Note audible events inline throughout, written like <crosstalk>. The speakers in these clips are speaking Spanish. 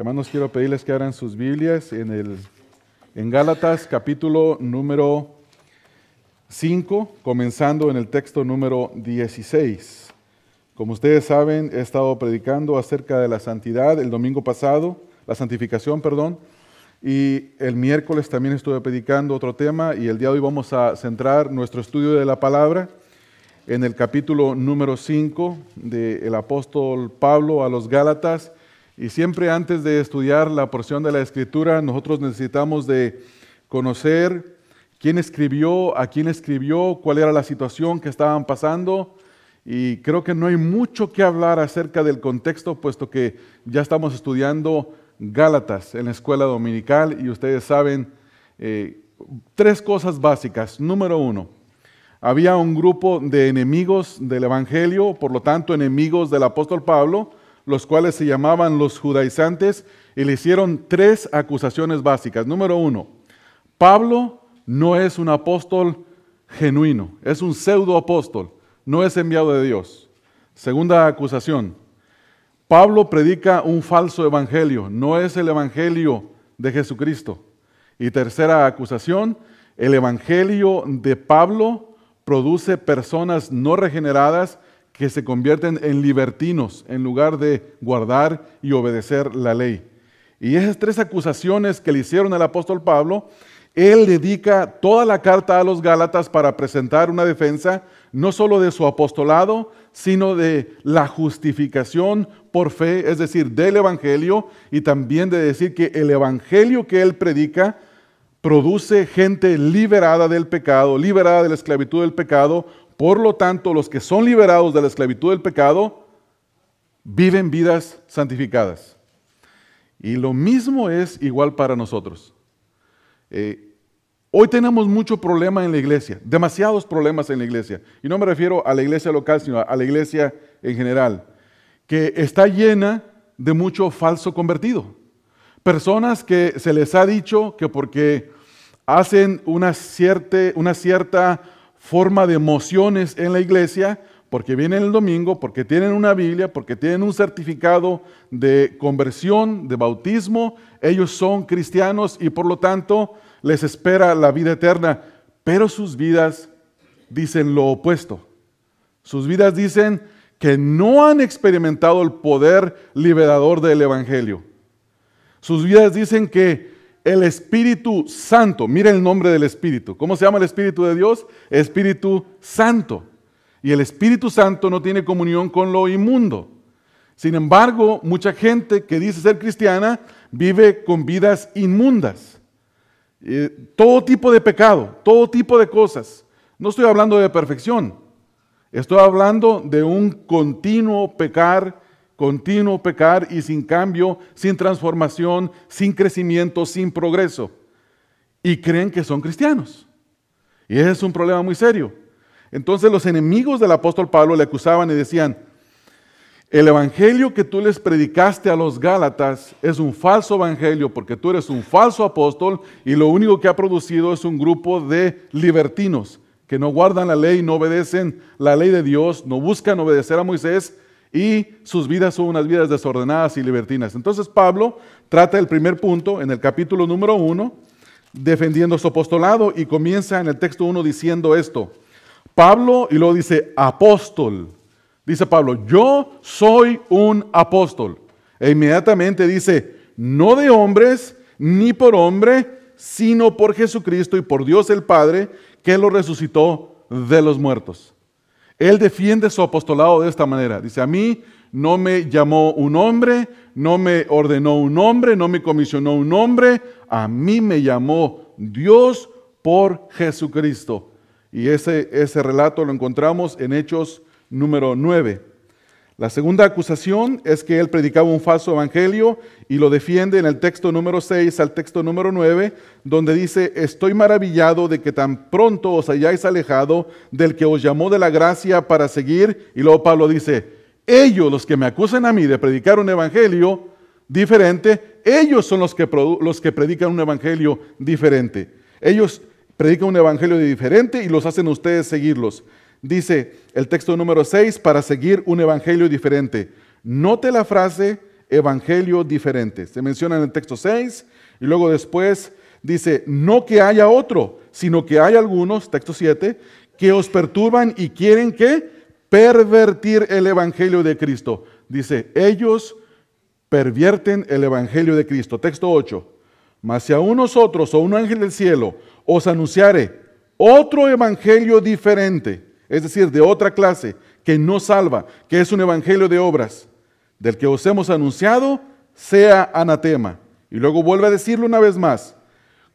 Hermanos, quiero pedirles que abran sus Biblias en, el, en Gálatas capítulo número 5, comenzando en el texto número 16. Como ustedes saben, he estado predicando acerca de la santidad el domingo pasado, la santificación, perdón, y el miércoles también estuve predicando otro tema y el día de hoy vamos a centrar nuestro estudio de la palabra en el capítulo número 5 del apóstol Pablo a los Gálatas y siempre antes de estudiar la porción de la escritura, nosotros necesitamos de conocer quién escribió, a quién escribió, cuál era la situación que estaban pasando. Y creo que no hay mucho que hablar acerca del contexto, puesto que ya estamos estudiando Gálatas en la escuela dominical y ustedes saben eh, tres cosas básicas. Número uno, había un grupo de enemigos del Evangelio, por lo tanto enemigos del apóstol Pablo, los cuales se llamaban los judaizantes, y le hicieron tres acusaciones básicas. Número uno, Pablo no es un apóstol genuino, es un pseudo apóstol, no es enviado de Dios. Segunda acusación, Pablo predica un falso evangelio, no es el evangelio de Jesucristo. Y tercera acusación, el evangelio de Pablo produce personas no regeneradas que se convierten en libertinos en lugar de guardar y obedecer la ley. Y esas tres acusaciones que le hicieron al apóstol Pablo, él dedica toda la carta a los Gálatas para presentar una defensa no solo de su apostolado, sino de la justificación por fe, es decir, del Evangelio, y también de decir que el Evangelio que él predica produce gente liberada del pecado, liberada de la esclavitud del pecado, por lo tanto, los que son liberados de la esclavitud del pecado viven vidas santificadas. Y lo mismo es igual para nosotros. Eh, hoy tenemos mucho problema en la iglesia, demasiados problemas en la iglesia. Y no me refiero a la iglesia local, sino a la iglesia en general, que está llena de mucho falso convertido. Personas que se les ha dicho que porque hacen una una cierta forma de emociones en la iglesia, porque vienen el domingo, porque tienen una Biblia, porque tienen un certificado de conversión, de bautismo, ellos son cristianos y por lo tanto les espera la vida eterna, pero sus vidas dicen lo opuesto. Sus vidas dicen que no han experimentado el poder liberador del Evangelio. Sus vidas dicen que el Espíritu Santo. Mira el nombre del Espíritu. ¿Cómo se llama el Espíritu de Dios? Espíritu Santo. Y el Espíritu Santo no tiene comunión con lo inmundo. Sin embargo, mucha gente que dice ser cristiana vive con vidas inmundas. Eh, todo tipo de pecado, todo tipo de cosas. No estoy hablando de perfección. Estoy hablando de un continuo pecar continuo pecar y sin cambio, sin transformación, sin crecimiento, sin progreso. Y creen que son cristianos. Y ese es un problema muy serio. Entonces los enemigos del apóstol Pablo le acusaban y decían, el evangelio que tú les predicaste a los Gálatas es un falso evangelio porque tú eres un falso apóstol y lo único que ha producido es un grupo de libertinos que no guardan la ley, no obedecen la ley de Dios, no buscan obedecer a Moisés y sus vidas son unas vidas desordenadas y libertinas. Entonces Pablo trata el primer punto en el capítulo número uno defendiendo su apostolado y comienza en el texto 1 diciendo esto. Pablo y luego dice apóstol. Dice Pablo, yo soy un apóstol. E inmediatamente dice, no de hombres ni por hombre, sino por Jesucristo y por Dios el Padre, que lo resucitó de los muertos. Él defiende su apostolado de esta manera. Dice, a mí no me llamó un hombre, no me ordenó un hombre, no me comisionó un hombre, a mí me llamó Dios por Jesucristo. Y ese, ese relato lo encontramos en Hechos número 9. La segunda acusación es que él predicaba un falso evangelio y lo defiende en el texto número 6 al texto número 9, donde dice, estoy maravillado de que tan pronto os hayáis alejado del que os llamó de la gracia para seguir. Y luego Pablo dice, ellos los que me acusan a mí de predicar un evangelio diferente, ellos son los que, los que predican un evangelio diferente. Ellos predican un evangelio diferente y los hacen ustedes seguirlos dice el texto número 6 para seguir un evangelio diferente. Note la frase evangelio diferente. Se menciona en el texto 6 y luego después dice, no que haya otro, sino que hay algunos, texto 7, que os perturban y quieren que pervertir el evangelio de Cristo. Dice, ellos pervierten el evangelio de Cristo. Texto 8. Mas si a unos otros o un ángel del cielo os anunciare otro evangelio diferente, es decir, de otra clase, que no salva, que es un evangelio de obras, del que os hemos anunciado, sea anatema. Y luego vuelve a decirlo una vez más,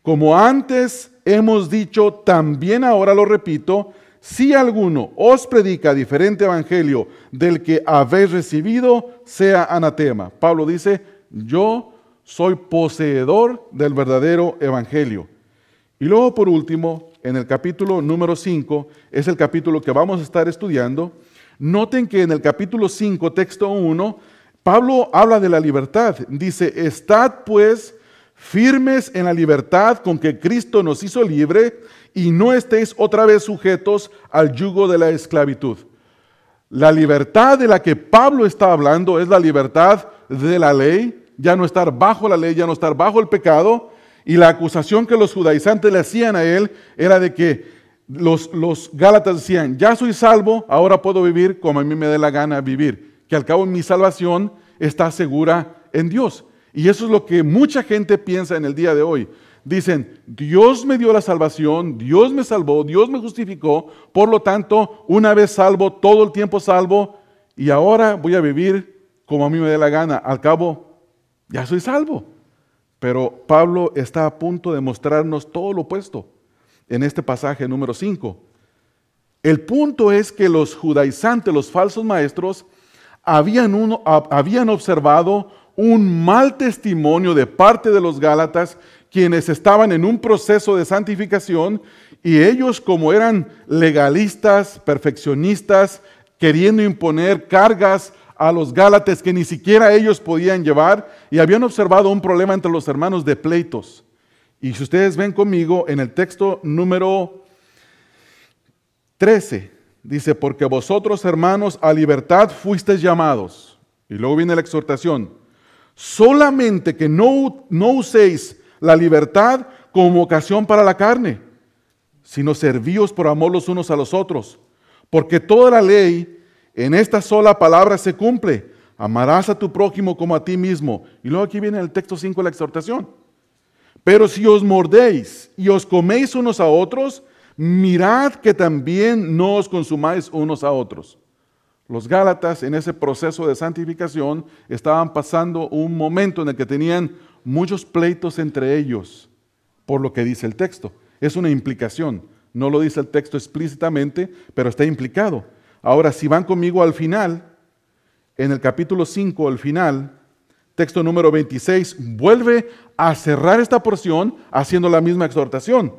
como antes hemos dicho, también ahora lo repito, si alguno os predica diferente evangelio del que habéis recibido, sea anatema. Pablo dice, yo soy poseedor del verdadero evangelio. Y luego por último, en el capítulo número 5, es el capítulo que vamos a estar estudiando. Noten que en el capítulo 5, texto 1, Pablo habla de la libertad. Dice, estad pues firmes en la libertad con que Cristo nos hizo libre y no estéis otra vez sujetos al yugo de la esclavitud. La libertad de la que Pablo está hablando es la libertad de la ley, ya no estar bajo la ley, ya no estar bajo el pecado, y la acusación que los judaizantes le hacían a él era de que los, los gálatas decían, ya soy salvo, ahora puedo vivir como a mí me dé la gana vivir, que al cabo mi salvación está segura en Dios. Y eso es lo que mucha gente piensa en el día de hoy. Dicen, Dios me dio la salvación, Dios me salvó, Dios me justificó, por lo tanto, una vez salvo, todo el tiempo salvo, y ahora voy a vivir como a mí me dé la gana. Al cabo, ya soy salvo. Pero Pablo está a punto de mostrarnos todo lo opuesto en este pasaje número 5. El punto es que los judaizantes, los falsos maestros, habían, habían observado un mal testimonio de parte de los Gálatas, quienes estaban en un proceso de santificación, y ellos como eran legalistas, perfeccionistas, queriendo imponer cargas a los Gálates que ni siquiera ellos podían llevar y habían observado un problema entre los hermanos de pleitos. Y si ustedes ven conmigo en el texto número 13, dice, porque vosotros hermanos a libertad fuisteis llamados. Y luego viene la exhortación, solamente que no, no uséis la libertad como ocasión para la carne, sino servíos por amor los unos a los otros, porque toda la ley en esta sola palabra se cumple. Amarás a tu prójimo como a ti mismo. Y luego aquí viene el texto 5, la exhortación. Pero si os mordéis y os coméis unos a otros, mirad que también no os consumáis unos a otros. Los Gálatas en ese proceso de santificación estaban pasando un momento en el que tenían muchos pleitos entre ellos, por lo que dice el texto. Es una implicación. No lo dice el texto explícitamente, pero está implicado. Ahora, si van conmigo al final, en el capítulo 5, al final, texto número 26, vuelve a cerrar esta porción haciendo la misma exhortación.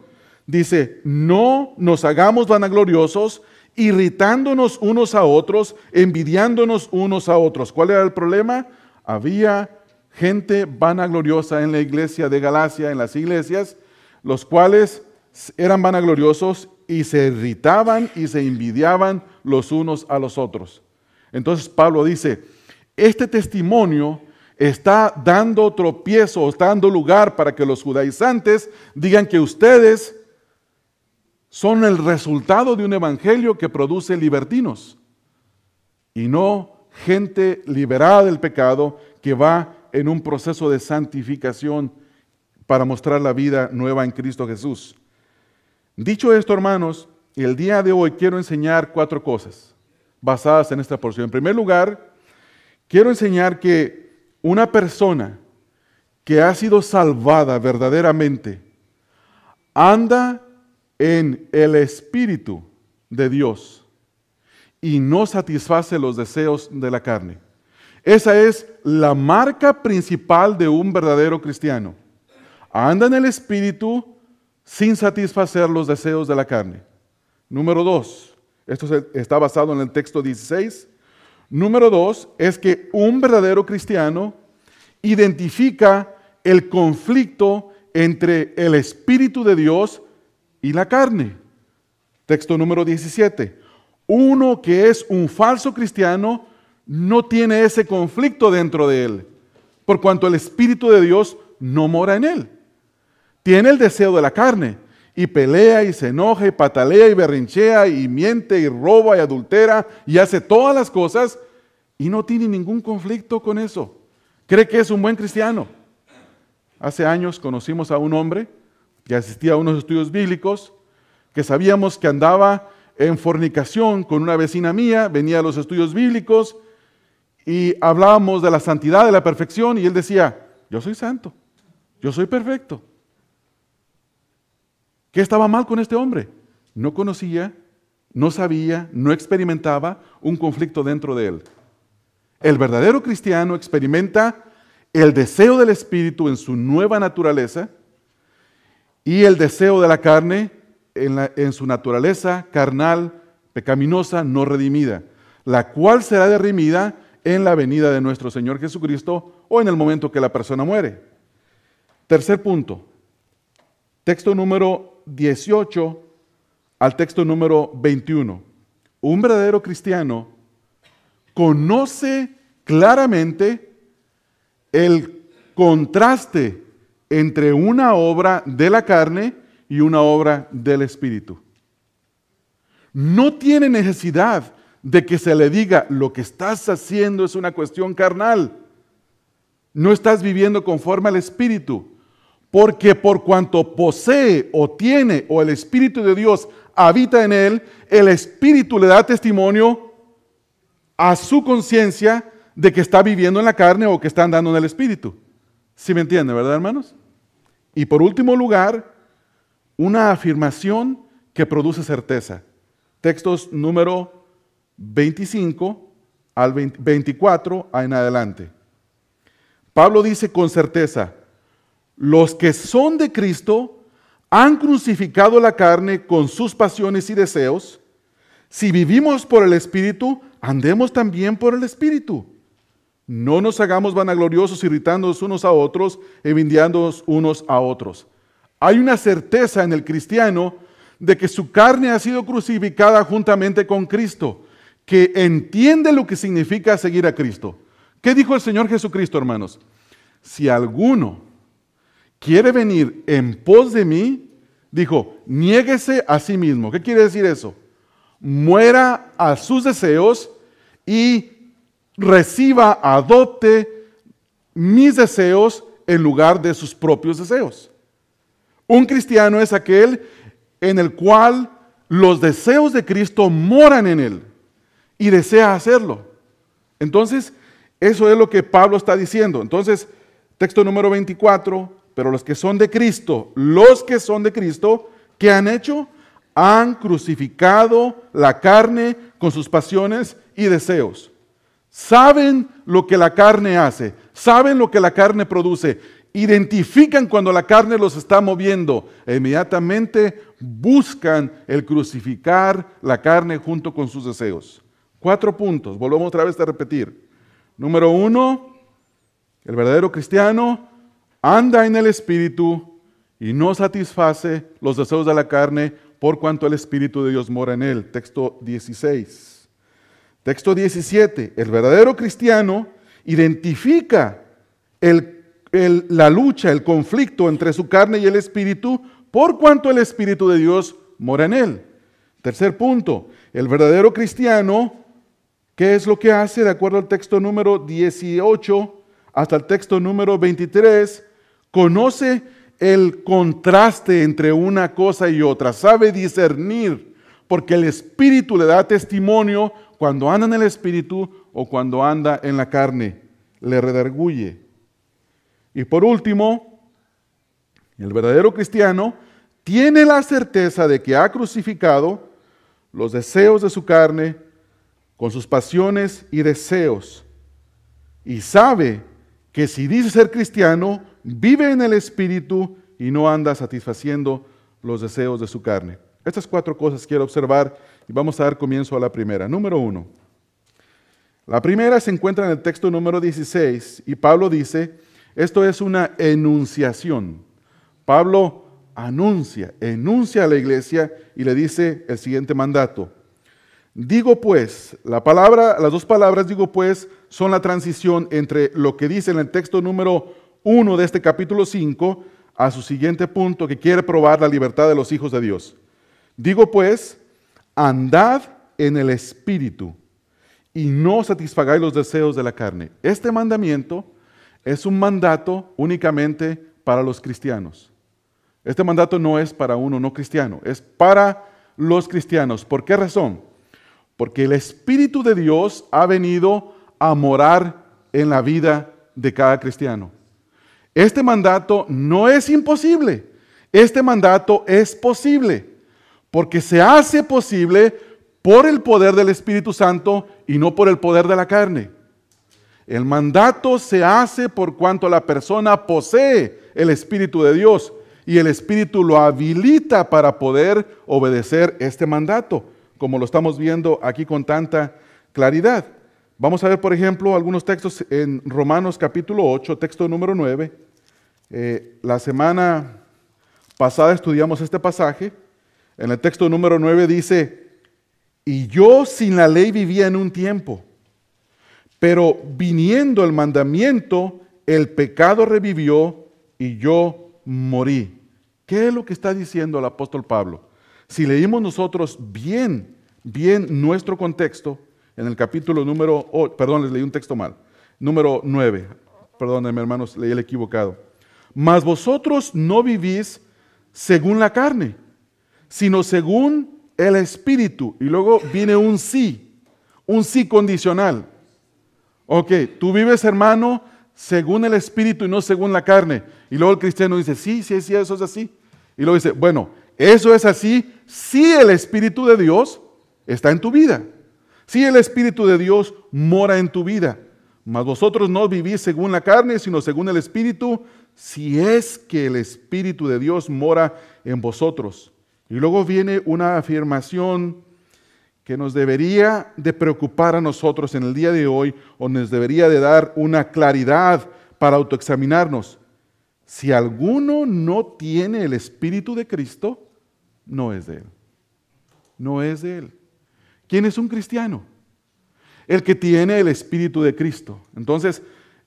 Dice, no nos hagamos vanagloriosos, irritándonos unos a otros, envidiándonos unos a otros. ¿Cuál era el problema? Había gente vanagloriosa en la iglesia de Galacia, en las iglesias, los cuales eran vanagloriosos y se irritaban y se envidiaban los unos a los otros. Entonces Pablo dice, este testimonio está dando tropiezo, está dando lugar para que los judaizantes digan que ustedes son el resultado de un evangelio que produce libertinos y no gente liberada del pecado que va en un proceso de santificación para mostrar la vida nueva en Cristo Jesús. Dicho esto, hermanos, el día de hoy quiero enseñar cuatro cosas basadas en esta porción. En primer lugar, quiero enseñar que una persona que ha sido salvada verdaderamente anda en el Espíritu de Dios y no satisface los deseos de la carne. Esa es la marca principal de un verdadero cristiano. Anda en el Espíritu sin satisfacer los deseos de la carne. Número dos, esto está basado en el texto 16. Número dos es que un verdadero cristiano identifica el conflicto entre el Espíritu de Dios y la carne. Texto número 17. Uno que es un falso cristiano no tiene ese conflicto dentro de él, por cuanto el Espíritu de Dios no mora en él tiene el deseo de la carne y pelea y se enoja y patalea y berrinchea y miente y roba y adultera y hace todas las cosas y no tiene ningún conflicto con eso. Cree que es un buen cristiano. Hace años conocimos a un hombre que asistía a unos estudios bíblicos que sabíamos que andaba en fornicación con una vecina mía, venía a los estudios bíblicos y hablábamos de la santidad, de la perfección y él decía, yo soy santo, yo soy perfecto. ¿Qué estaba mal con este hombre? No conocía, no sabía, no experimentaba un conflicto dentro de él. El verdadero cristiano experimenta el deseo del espíritu en su nueva naturaleza y el deseo de la carne en, su naturaleza carnal, pecaminosa, no redimida, la cual será derrimida en la venida de nuestro Señor Jesucristo o en el momento que la persona muere. Tercer punto, texto número 18 al texto número 21. Un verdadero cristiano conoce claramente el contraste entre una obra de la carne y una obra del Espíritu. No tiene necesidad de que se le diga lo que estás haciendo es una cuestión carnal. No estás viviendo conforme al Espíritu. Porque por cuanto posee o tiene o el Espíritu de Dios habita en él, el Espíritu le da testimonio a su conciencia de que está viviendo en la carne o que está andando en el Espíritu. ¿Sí me entiende, verdad, hermanos? Y por último lugar, una afirmación que produce certeza. Textos número 25 al 24 en adelante. Pablo dice con certeza, los que son de Cristo han crucificado la carne con sus pasiones y deseos. Si vivimos por el Espíritu, andemos también por el Espíritu. No nos hagamos vanagloriosos irritándonos unos a otros, envidiándonos unos a otros. Hay una certeza en el cristiano de que su carne ha sido crucificada juntamente con Cristo, que entiende lo que significa seguir a Cristo. ¿Qué dijo el Señor Jesucristo, hermanos? Si alguno quiere venir en pos de mí, dijo, niéguese a sí mismo. ¿Qué quiere decir eso? Muera a sus deseos y reciba, adopte mis deseos en lugar de sus propios deseos. Un cristiano es aquel en el cual los deseos de Cristo moran en él y desea hacerlo. Entonces, eso es lo que Pablo está diciendo. Entonces, texto número 24, pero los que son de Cristo, los que son de Cristo, ¿qué han hecho? Han crucificado la carne con sus pasiones y deseos. Saben lo que la carne hace, saben lo que la carne produce, identifican cuando la carne los está moviendo e inmediatamente buscan el crucificar la carne junto con sus deseos. Cuatro puntos, volvemos otra vez a repetir. Número uno, el verdadero cristiano anda en el Espíritu y no satisface los deseos de la carne por cuanto el Espíritu de Dios mora en él. Texto 16. Texto 17. El verdadero cristiano identifica la lucha, el conflicto entre su carne y el Espíritu por cuanto el Espíritu de Dios mora en él. Tercer punto. El verdadero cristiano, ¿qué es lo que hace? De acuerdo al texto número 18 hasta el texto número 23, conoce el contraste entre una cosa y otra, sabe discernir, porque el Espíritu le da testimonio cuando anda en el Espíritu o cuando anda en la carne, le redarguye. Y por último, el verdadero cristiano tiene la certeza de que ha crucificado los deseos de su carne con sus pasiones y deseos. Y sabe que si dice ser cristiano, vive en el Espíritu y no anda satisfaciendo los deseos de su carne. Estas cuatro cosas quiero observar y vamos a dar comienzo a la primera. Número uno. La primera se encuentra en el texto número 16 y Pablo dice, esto es una enunciación. Pablo anuncia, enuncia a la iglesia y le dice el siguiente mandato. Digo pues, la palabra, las dos palabras digo pues son la transición entre lo que dice en el texto número uno de este capítulo 5 a su siguiente punto que quiere probar la libertad de los hijos de Dios. Digo pues, andad en el espíritu y no satisfagáis los deseos de la carne. Este mandamiento es un mandato únicamente para los cristianos. Este mandato no es para uno no cristiano, es para los cristianos. ¿Por qué razón? Porque el Espíritu de Dios ha venido a morar en la vida de cada cristiano. Este mandato no es imposible, este mandato es posible, porque se hace posible por el poder del Espíritu Santo y no por el poder de la carne. El mandato se hace por cuanto la persona posee el Espíritu de Dios y el Espíritu lo habilita para poder obedecer este mandato, como lo estamos viendo aquí con tanta claridad. Vamos a ver, por ejemplo, algunos textos en Romanos capítulo 8, texto número 9. Eh, la semana pasada estudiamos este pasaje. En el texto número 9 dice, y yo sin la ley vivía en un tiempo, pero viniendo el mandamiento, el pecado revivió y yo morí. ¿Qué es lo que está diciendo el apóstol Pablo? Si leímos nosotros bien, bien nuestro contexto, en el capítulo número, perdón, les leí un texto mal, número 9, perdónenme hermanos, leí el equivocado mas vosotros no vivís según la carne, sino según el Espíritu. Y luego viene un sí, un sí condicional. Ok, tú vives hermano según el Espíritu y no según la carne. Y luego el cristiano dice, sí, sí, sí, eso es así. Y luego dice, bueno, eso es así si el Espíritu de Dios está en tu vida. Si el Espíritu de Dios mora en tu vida. Mas vosotros no vivís según la carne, sino según el Espíritu, si es que el Espíritu de Dios mora en vosotros. Y luego viene una afirmación que nos debería de preocupar a nosotros en el día de hoy o nos debería de dar una claridad para autoexaminarnos. Si alguno no tiene el Espíritu de Cristo, no es de él. No es de él. ¿Quién es un cristiano? El que tiene el Espíritu de Cristo. Entonces,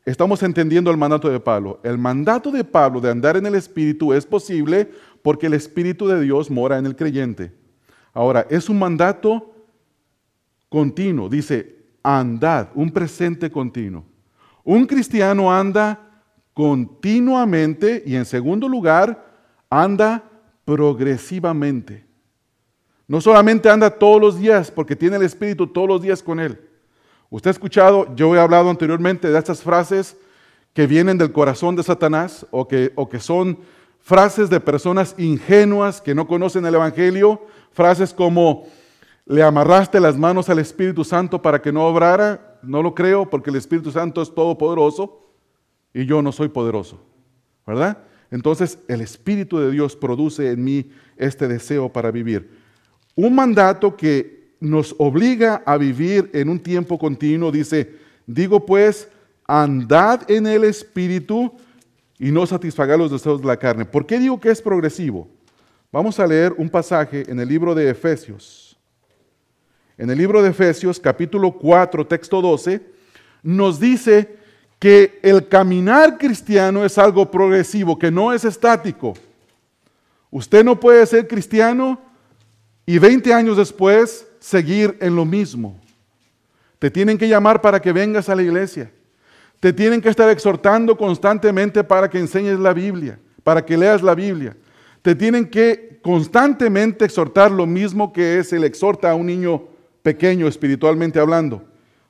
estamos entendiendo el mandato de Pablo. El mandato de Pablo de andar en el Espíritu es posible porque el Espíritu de Dios mora en el creyente. Ahora, es un mandato continuo, dice, andad, un presente continuo. Un cristiano anda continuamente y en segundo lugar, anda progresivamente. No solamente anda todos los días, porque tiene el Espíritu todos los días con él. Usted ha escuchado, yo he hablado anteriormente de estas frases que vienen del corazón de Satanás o que, o que son frases de personas ingenuas que no conocen el Evangelio, frases como, le amarraste las manos al Espíritu Santo para que no obrara, no lo creo porque el Espíritu Santo es todopoderoso y yo no soy poderoso, ¿verdad? Entonces el Espíritu de Dios produce en mí este deseo para vivir. Un mandato que nos obliga a vivir en un tiempo continuo. Dice, digo pues, andad en el Espíritu y no satisfagad los deseos de la carne. ¿Por qué digo que es progresivo? Vamos a leer un pasaje en el libro de Efesios. En el libro de Efesios, capítulo 4, texto 12, nos dice que el caminar cristiano es algo progresivo, que no es estático. Usted no puede ser cristiano y 20 años después seguir en lo mismo. Te tienen que llamar para que vengas a la iglesia. Te tienen que estar exhortando constantemente para que enseñes la Biblia, para que leas la Biblia. Te tienen que constantemente exhortar lo mismo que es el exhorta a un niño pequeño espiritualmente hablando.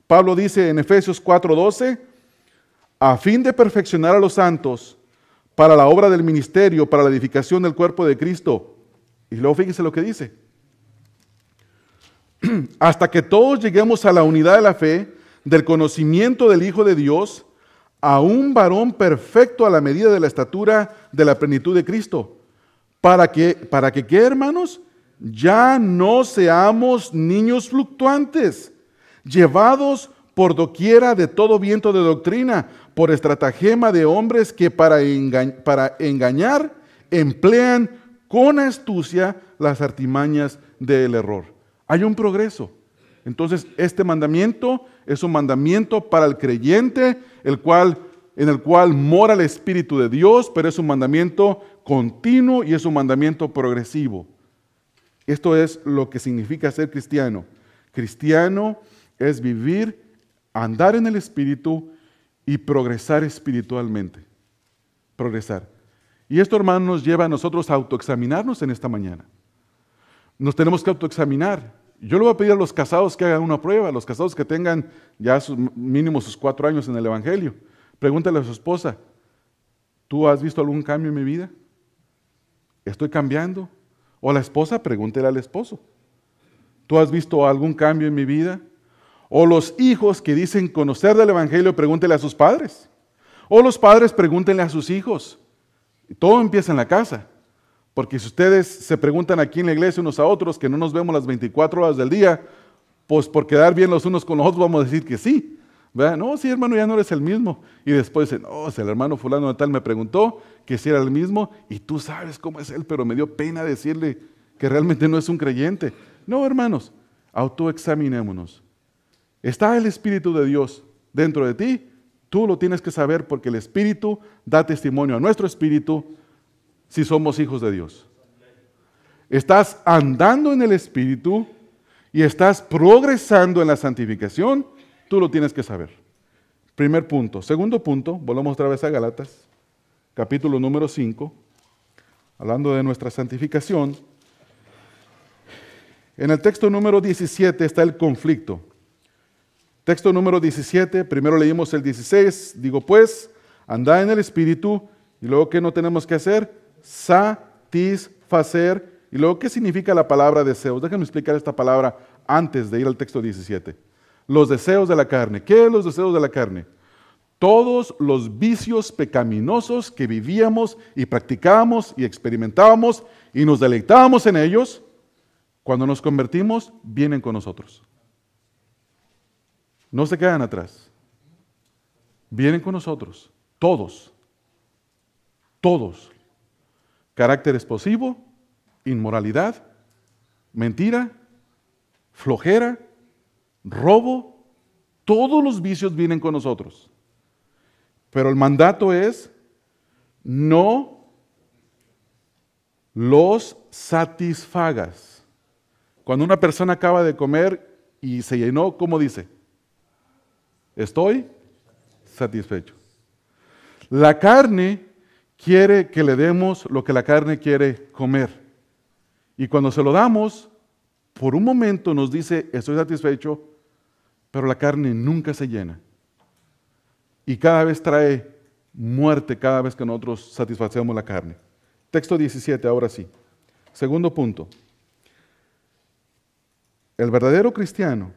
Pablo dice en Efesios 4:12, a fin de perfeccionar a los santos para la obra del ministerio, para la edificación del cuerpo de Cristo. Y luego fíjense lo que dice, <clears throat> hasta que todos lleguemos a la unidad de la fe, del conocimiento del Hijo de Dios, a un varón perfecto a la medida de la estatura de la plenitud de Cristo. ¿Para que, para que qué, hermanos? Ya no seamos niños fluctuantes, llevados por doquiera de todo viento de doctrina, por estratagema de hombres que para engañar emplean con astucia las artimañas del error. Hay un progreso. Entonces, este mandamiento es un mandamiento para el creyente, el cual, en el cual mora el Espíritu de Dios, pero es un mandamiento continuo y es un mandamiento progresivo. Esto es lo que significa ser cristiano. Cristiano es vivir, andar en el Espíritu y progresar espiritualmente. Progresar. Y esto, hermano, nos lleva a nosotros a autoexaminarnos en esta mañana. Nos tenemos que autoexaminar yo le voy a pedir a los casados que hagan una prueba, a los casados que tengan ya mínimo sus cuatro años en el Evangelio. Pregúntale a su esposa, ¿tú has visto algún cambio en mi vida? ¿Estoy cambiando? O a la esposa, pregúntele al esposo, ¿tú has visto algún cambio en mi vida? O los hijos que dicen conocer del Evangelio, pregúntele a sus padres. O los padres, pregúntenle a sus hijos. Todo empieza en la casa. Porque si ustedes se preguntan aquí en la iglesia unos a otros que no nos vemos las 24 horas del día, pues por quedar bien los unos con los otros vamos a decir que sí. ¿verdad? No, sí, hermano, ya no eres el mismo. Y después dicen, no, el hermano fulano de tal me preguntó que si era el mismo y tú sabes cómo es él, pero me dio pena decirle que realmente no es un creyente. No, hermanos, autoexaminémonos. ¿Está el Espíritu de Dios dentro de ti? Tú lo tienes que saber porque el Espíritu da testimonio a nuestro Espíritu si somos hijos de Dios. Estás andando en el Espíritu y estás progresando en la santificación, tú lo tienes que saber. Primer punto. Segundo punto, volvamos otra vez a Galatas, capítulo número 5, hablando de nuestra santificación. En el texto número 17 está el conflicto. Texto número 17, primero leímos el 16, digo pues, anda en el Espíritu, y luego ¿qué no tenemos que hacer? satisfacer. Y luego, ¿qué significa la palabra deseos? Déjenme explicar esta palabra antes de ir al texto 17. Los deseos de la carne. ¿Qué es los deseos de la carne? Todos los vicios pecaminosos que vivíamos y practicábamos y experimentábamos y nos deleitábamos en ellos, cuando nos convertimos, vienen con nosotros. No se quedan atrás. Vienen con nosotros, todos, todos carácter explosivo, inmoralidad, mentira, flojera, robo, todos los vicios vienen con nosotros. Pero el mandato es no los satisfagas. Cuando una persona acaba de comer y se llenó, ¿cómo dice? Estoy satisfecho. La carne quiere que le demos lo que la carne quiere comer. Y cuando se lo damos, por un momento nos dice, estoy satisfecho, pero la carne nunca se llena. Y cada vez trae muerte cada vez que nosotros satisfacemos la carne. Texto 17, ahora sí. Segundo punto. El verdadero cristiano,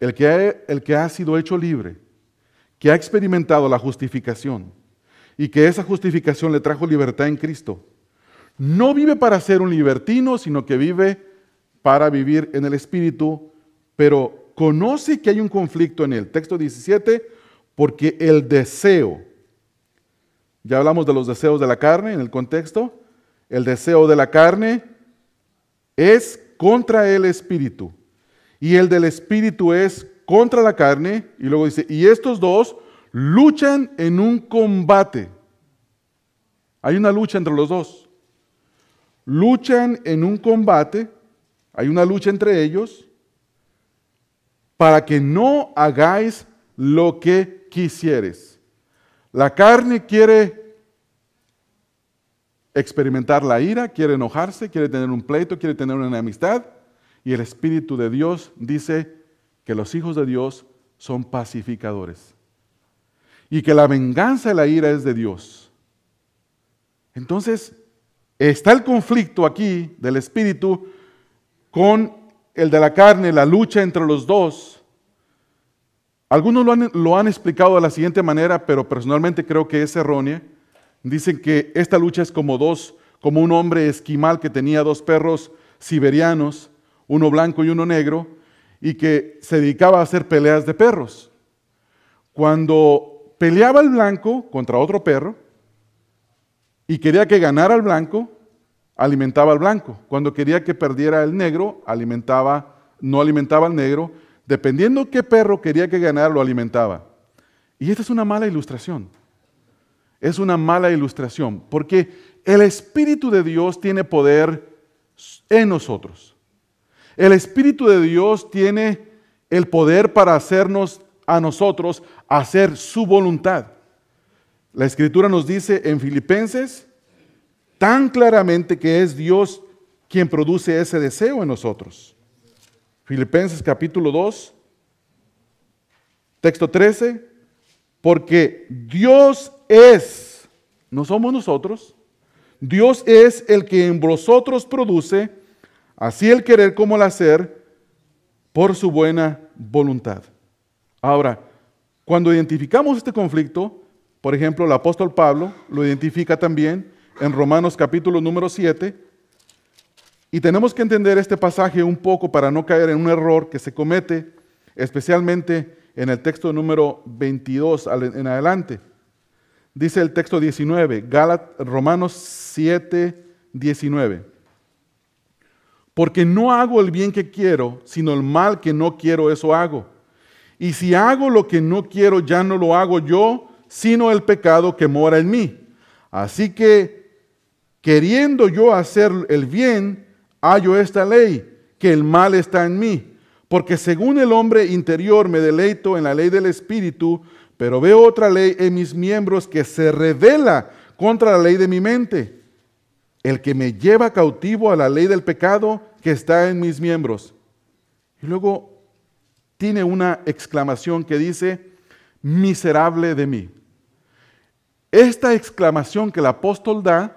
el que, ha, el que ha sido hecho libre, que ha experimentado la justificación, y que esa justificación le trajo libertad en Cristo. No vive para ser un libertino, sino que vive para vivir en el Espíritu, pero conoce que hay un conflicto en el texto 17, porque el deseo, ya hablamos de los deseos de la carne en el contexto, el deseo de la carne es contra el Espíritu, y el del Espíritu es contra la carne, y luego dice, y estos dos luchan en un combate. Hay una lucha entre los dos. Luchan en un combate, hay una lucha entre ellos, para que no hagáis lo que quisieres. La carne quiere experimentar la ira, quiere enojarse, quiere tener un pleito, quiere tener una enemistad, y el Espíritu de Dios dice que los hijos de Dios son pacificadores y que la venganza y la ira es de Dios. Entonces, está el conflicto aquí del espíritu con el de la carne, la lucha entre los dos. Algunos lo han, explicado de la siguiente manera, pero personalmente creo que es errónea. Dicen que esta lucha es como dos, como un hombre esquimal que tenía dos perros siberianos, uno blanco y uno negro, y que se dedicaba a hacer peleas de perros. Cuando peleaba el blanco contra otro perro y quería que ganara el blanco, alimentaba al blanco. Cuando quería que perdiera el negro, alimentaba, no alimentaba al negro. Dependiendo qué perro quería que ganara, lo alimentaba. Y esta es una mala ilustración. Es una mala ilustración, porque el Espíritu de Dios tiene poder en nosotros. El Espíritu de Dios tiene el poder para hacernos a nosotros hacer su voluntad. La escritura nos dice en Filipenses tan claramente que es Dios quien produce ese deseo en nosotros. Filipenses capítulo 2, texto 13, porque Dios es, no somos nosotros, Dios es el que en vosotros produce así el querer como el hacer por su buena voluntad. Ahora, cuando identificamos este conflicto, por ejemplo, el apóstol Pablo lo identifica también en Romanos capítulo número 7, y tenemos que entender este pasaje un poco para no caer en un error que se comete, especialmente en el texto número 22 en adelante. Dice el texto 19, Romanos 7, 19. Porque no hago el bien que quiero, sino el mal que no quiero, eso hago. Y si hago lo que no quiero, ya no lo hago yo, sino el pecado que mora en mí. Así que, queriendo yo hacer el bien, hallo esta ley, que el mal está en mí. Porque según el hombre interior me deleito en la ley del Espíritu, pero veo otra ley en mis miembros que se revela contra la ley de mi mente el que me lleva cautivo a la ley del pecado que está en mis miembros. Y luego tiene una exclamación que dice, miserable de mí. Esta exclamación que el apóstol da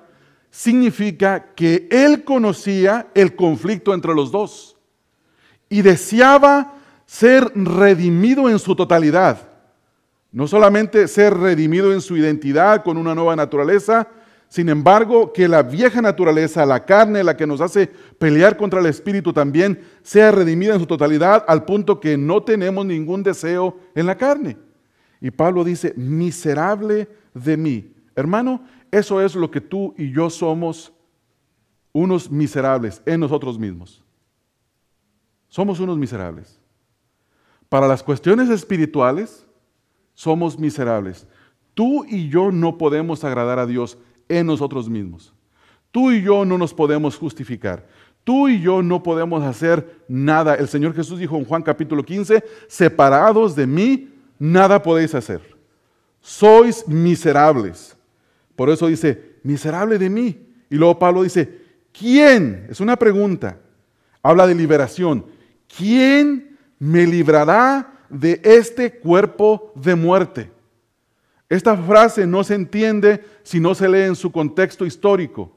significa que él conocía el conflicto entre los dos y deseaba ser redimido en su totalidad. No solamente ser redimido en su identidad con una nueva naturaleza, sin embargo, que la vieja naturaleza, la carne, la que nos hace pelear contra el espíritu también, sea redimida en su totalidad al punto que no tenemos ningún deseo en la carne. Y Pablo dice, miserable de mí. Hermano, eso es lo que tú y yo somos, unos miserables en nosotros mismos. Somos unos miserables. Para las cuestiones espirituales, somos miserables. Tú y yo no podemos agradar a Dios en nosotros mismos. Tú y yo no nos podemos justificar. Tú y yo no podemos hacer nada. El Señor Jesús dijo en Juan capítulo 15, separados de mí, nada podéis hacer. Sois miserables. Por eso dice, miserable de mí. Y luego Pablo dice, ¿quién? Es una pregunta. Habla de liberación. ¿Quién me librará de este cuerpo de muerte? Esta frase no se entiende si no se lee en su contexto histórico.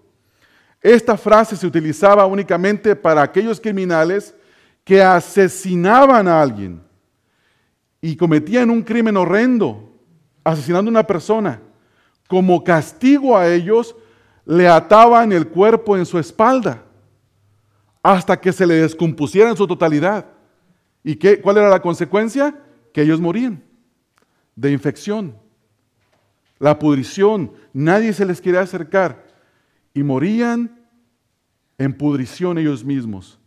Esta frase se utilizaba únicamente para aquellos criminales que asesinaban a alguien y cometían un crimen horrendo, asesinando a una persona. Como castigo a ellos, le ataban el cuerpo en su espalda hasta que se le descompusiera en su totalidad. ¿Y cuál era la consecuencia? Que ellos morían de infección la pudrición, nadie se les quería acercar y morían en pudrición ellos mismos.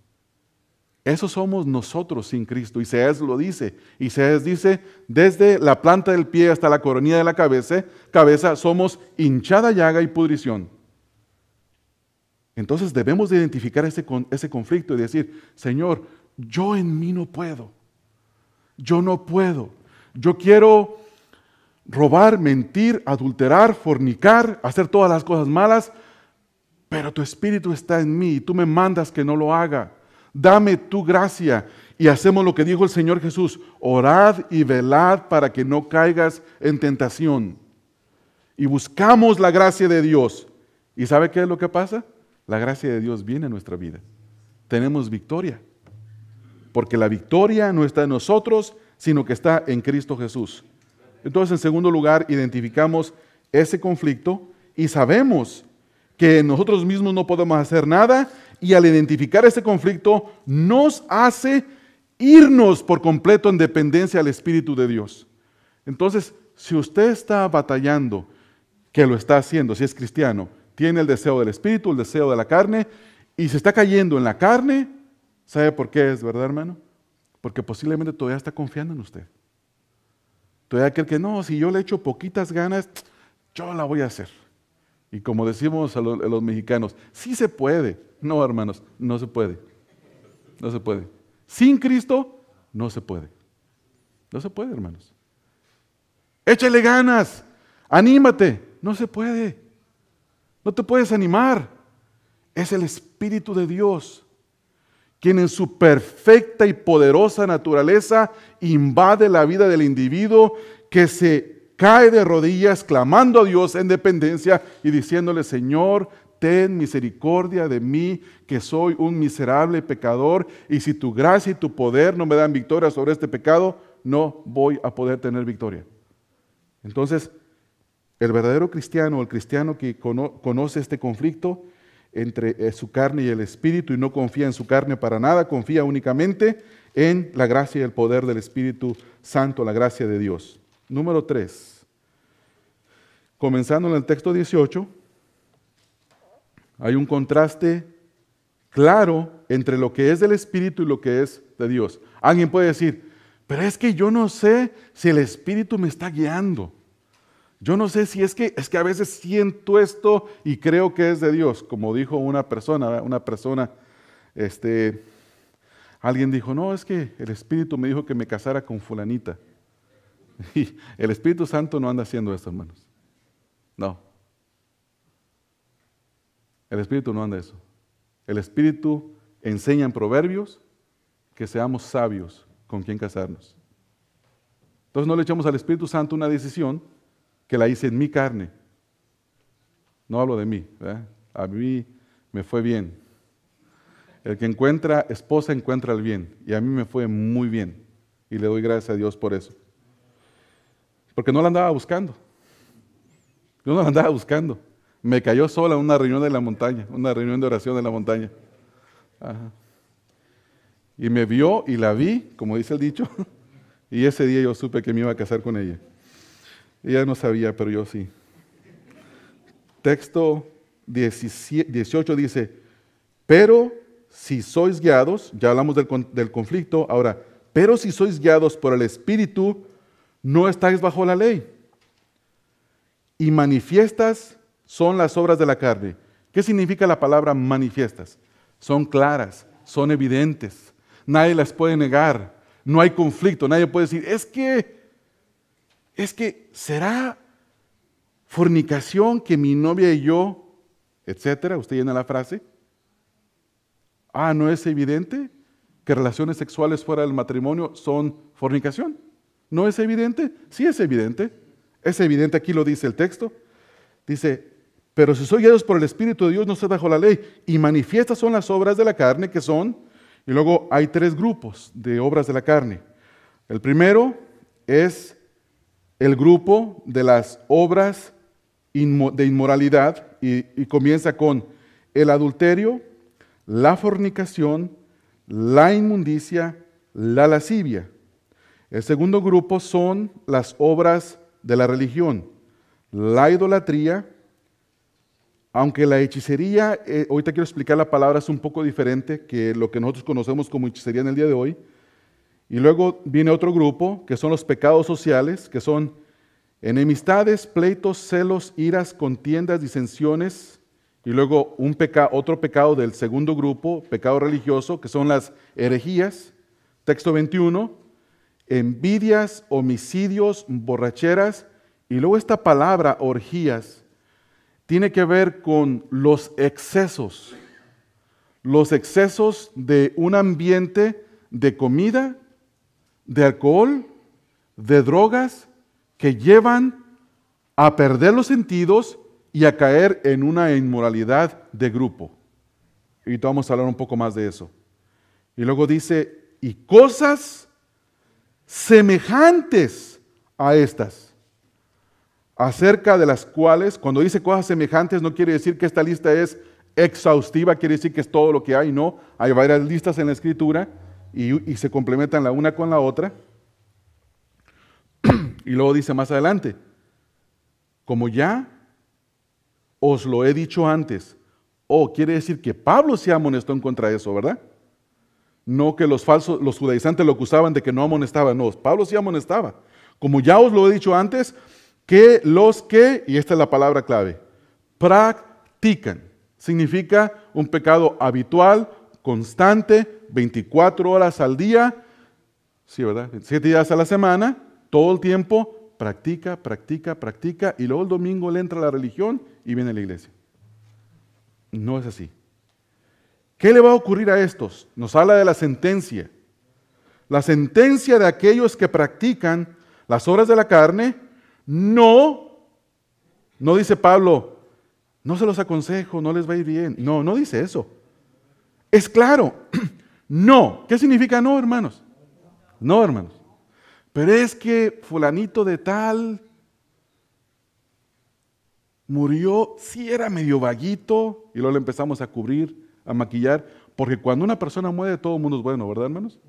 Eso somos nosotros sin Cristo. Isaías lo dice. Isaías dice, desde la planta del pie hasta la coronilla de la cabeza, cabeza somos hinchada llaga y pudrición. Entonces debemos identificar ese conflicto y decir, Señor, yo en mí no puedo. Yo no puedo. Yo quiero robar, mentir, adulterar, fornicar, hacer todas las cosas malas, pero tu espíritu está en mí y tú me mandas que no lo haga. Dame tu gracia y hacemos lo que dijo el Señor Jesús, orad y velad para que no caigas en tentación. Y buscamos la gracia de Dios. ¿Y sabe qué es lo que pasa? La gracia de Dios viene a nuestra vida. Tenemos victoria. Porque la victoria no está en nosotros, sino que está en Cristo Jesús. Entonces, en segundo lugar, identificamos ese conflicto y sabemos que nosotros mismos no podemos hacer nada y al identificar ese conflicto nos hace irnos por completo en dependencia al Espíritu de Dios. Entonces, si usted está batallando, que lo está haciendo, si es cristiano, tiene el deseo del Espíritu, el deseo de la carne, y se está cayendo en la carne, ¿sabe por qué es, verdad, hermano? Porque posiblemente todavía está confiando en usted. Todavía aquel que no, si yo le echo poquitas ganas, yo la voy a hacer. Y como decimos a los, mexicanos, sí se puede. No, hermanos, no se puede. No se puede. Sin Cristo, no se puede. No se puede, hermanos. Échale ganas, anímate. No se puede. No te puedes animar. Es el Espíritu de Dios quien en su perfecta y poderosa naturaleza invade la vida del individuo que se cae de rodillas clamando a Dios en dependencia y diciéndole, Señor, ten misericordia de mí, que soy un miserable pecador, y si tu gracia y tu poder no me dan victoria sobre este pecado, no voy a poder tener victoria. Entonces, el verdadero cristiano, el cristiano que conoce este conflicto, entre eh, su carne y el Espíritu y no confía en su carne para nada, confía únicamente en la gracia y el poder del Espíritu Santo, la gracia de Dios. Número 3. Comenzando en el texto 18, hay un contraste claro entre lo que es del Espíritu y lo que es de Dios. Alguien puede decir, pero es que yo no sé si el Espíritu me está guiando. Yo no sé si es que, es que a veces siento esto y creo que es de Dios, como dijo una persona, una persona, este, alguien dijo, no, es que el Espíritu me dijo que me casara con fulanita. <laughs> el Espíritu Santo no anda haciendo esto, hermanos. No. El Espíritu no anda eso. El Espíritu enseña en Proverbios que seamos sabios con quien casarnos. Entonces no le echamos al Espíritu Santo una decisión que la hice en mi carne. No hablo de mí, a mí me fue bien. El que encuentra esposa encuentra el bien y a mí me fue muy bien y le doy gracias a Dios por eso. Porque no la andaba buscando. Yo no la andaba buscando. Me cayó sola en una reunión de la montaña, una reunión de oración de la montaña. Y me vio y la vi, como dice el dicho, <laughs> y ese día yo supe que me iba a casar con ella. Ella no sabía, pero yo sí. Texto 18 dice, pero si sois guiados, ya hablamos del, del conflicto, ahora, pero si sois guiados por el Espíritu, no estáis bajo la ley. Y manifiestas son las obras de la carne. ¿Qué significa la palabra manifiestas? Son claras, son evidentes, nadie las puede negar, no hay conflicto, nadie puede decir, es que es que será fornicación que mi novia y yo, etcétera, usted llena la frase. Ah, ¿no es evidente que relaciones sexuales fuera del matrimonio son fornicación? ¿No es evidente? Sí es evidente. Es evidente, aquí lo dice el texto. Dice, pero si soy guiados por el Espíritu de Dios, no sé bajo la ley. Y manifiestas son las obras de la carne, que son, y luego hay tres grupos de obras de la carne. El primero es el grupo de las obras de inmoralidad y, comienza con el adulterio, la fornicación, la inmundicia, la lascivia. El segundo grupo son las obras de la religión, la idolatría, aunque la hechicería, hoy eh, ahorita quiero explicar la palabra, es un poco diferente que lo que nosotros conocemos como hechicería en el día de hoy, y luego viene otro grupo, que son los pecados sociales, que son enemistades, pleitos, celos, iras, contiendas, disensiones. Y luego otro pecado del segundo grupo, pecado religioso, que son las herejías. Texto 21, envidias, homicidios, borracheras. Y luego esta palabra, orgías, tiene que ver con los excesos. Los excesos de un ambiente de comida de alcohol, de drogas que llevan a perder los sentidos y a caer en una inmoralidad de grupo. Y vamos a hablar un poco más de eso. Y luego dice, y cosas semejantes a estas, acerca de las cuales, cuando dice cosas semejantes, no quiere decir que esta lista es exhaustiva, quiere decir que es todo lo que hay, no, hay varias listas en la escritura y, se complementan la una con la otra. <clears throat> y luego dice más adelante, como ya os lo he dicho antes, o oh, quiere decir que Pablo se amonestó en contra de eso, ¿verdad? No que los falsos, los judaizantes lo acusaban de que no amonestaba, no, Pablo sí amonestaba. Como ya os lo he dicho antes, que los que, y esta es la palabra clave, practican, significa un pecado habitual, constante, 24 horas al día, sí, ¿verdad? 7 días a la semana, todo el tiempo, practica, practica, practica, y luego el domingo le entra la religión y viene a la iglesia. No es así. ¿Qué le va a ocurrir a estos? Nos habla de la sentencia. La sentencia de aquellos que practican las obras de la carne, no, no dice Pablo, no se los aconsejo, no les va a ir bien. No, no dice eso es claro. <clears throat> No. ¿Qué significa no, hermanos? No, hermanos. Pero es que fulanito de tal murió, si sí era medio vaguito, y luego le empezamos a cubrir, a maquillar, porque cuando una persona muere, todo el mundo es bueno, ¿verdad, hermanos?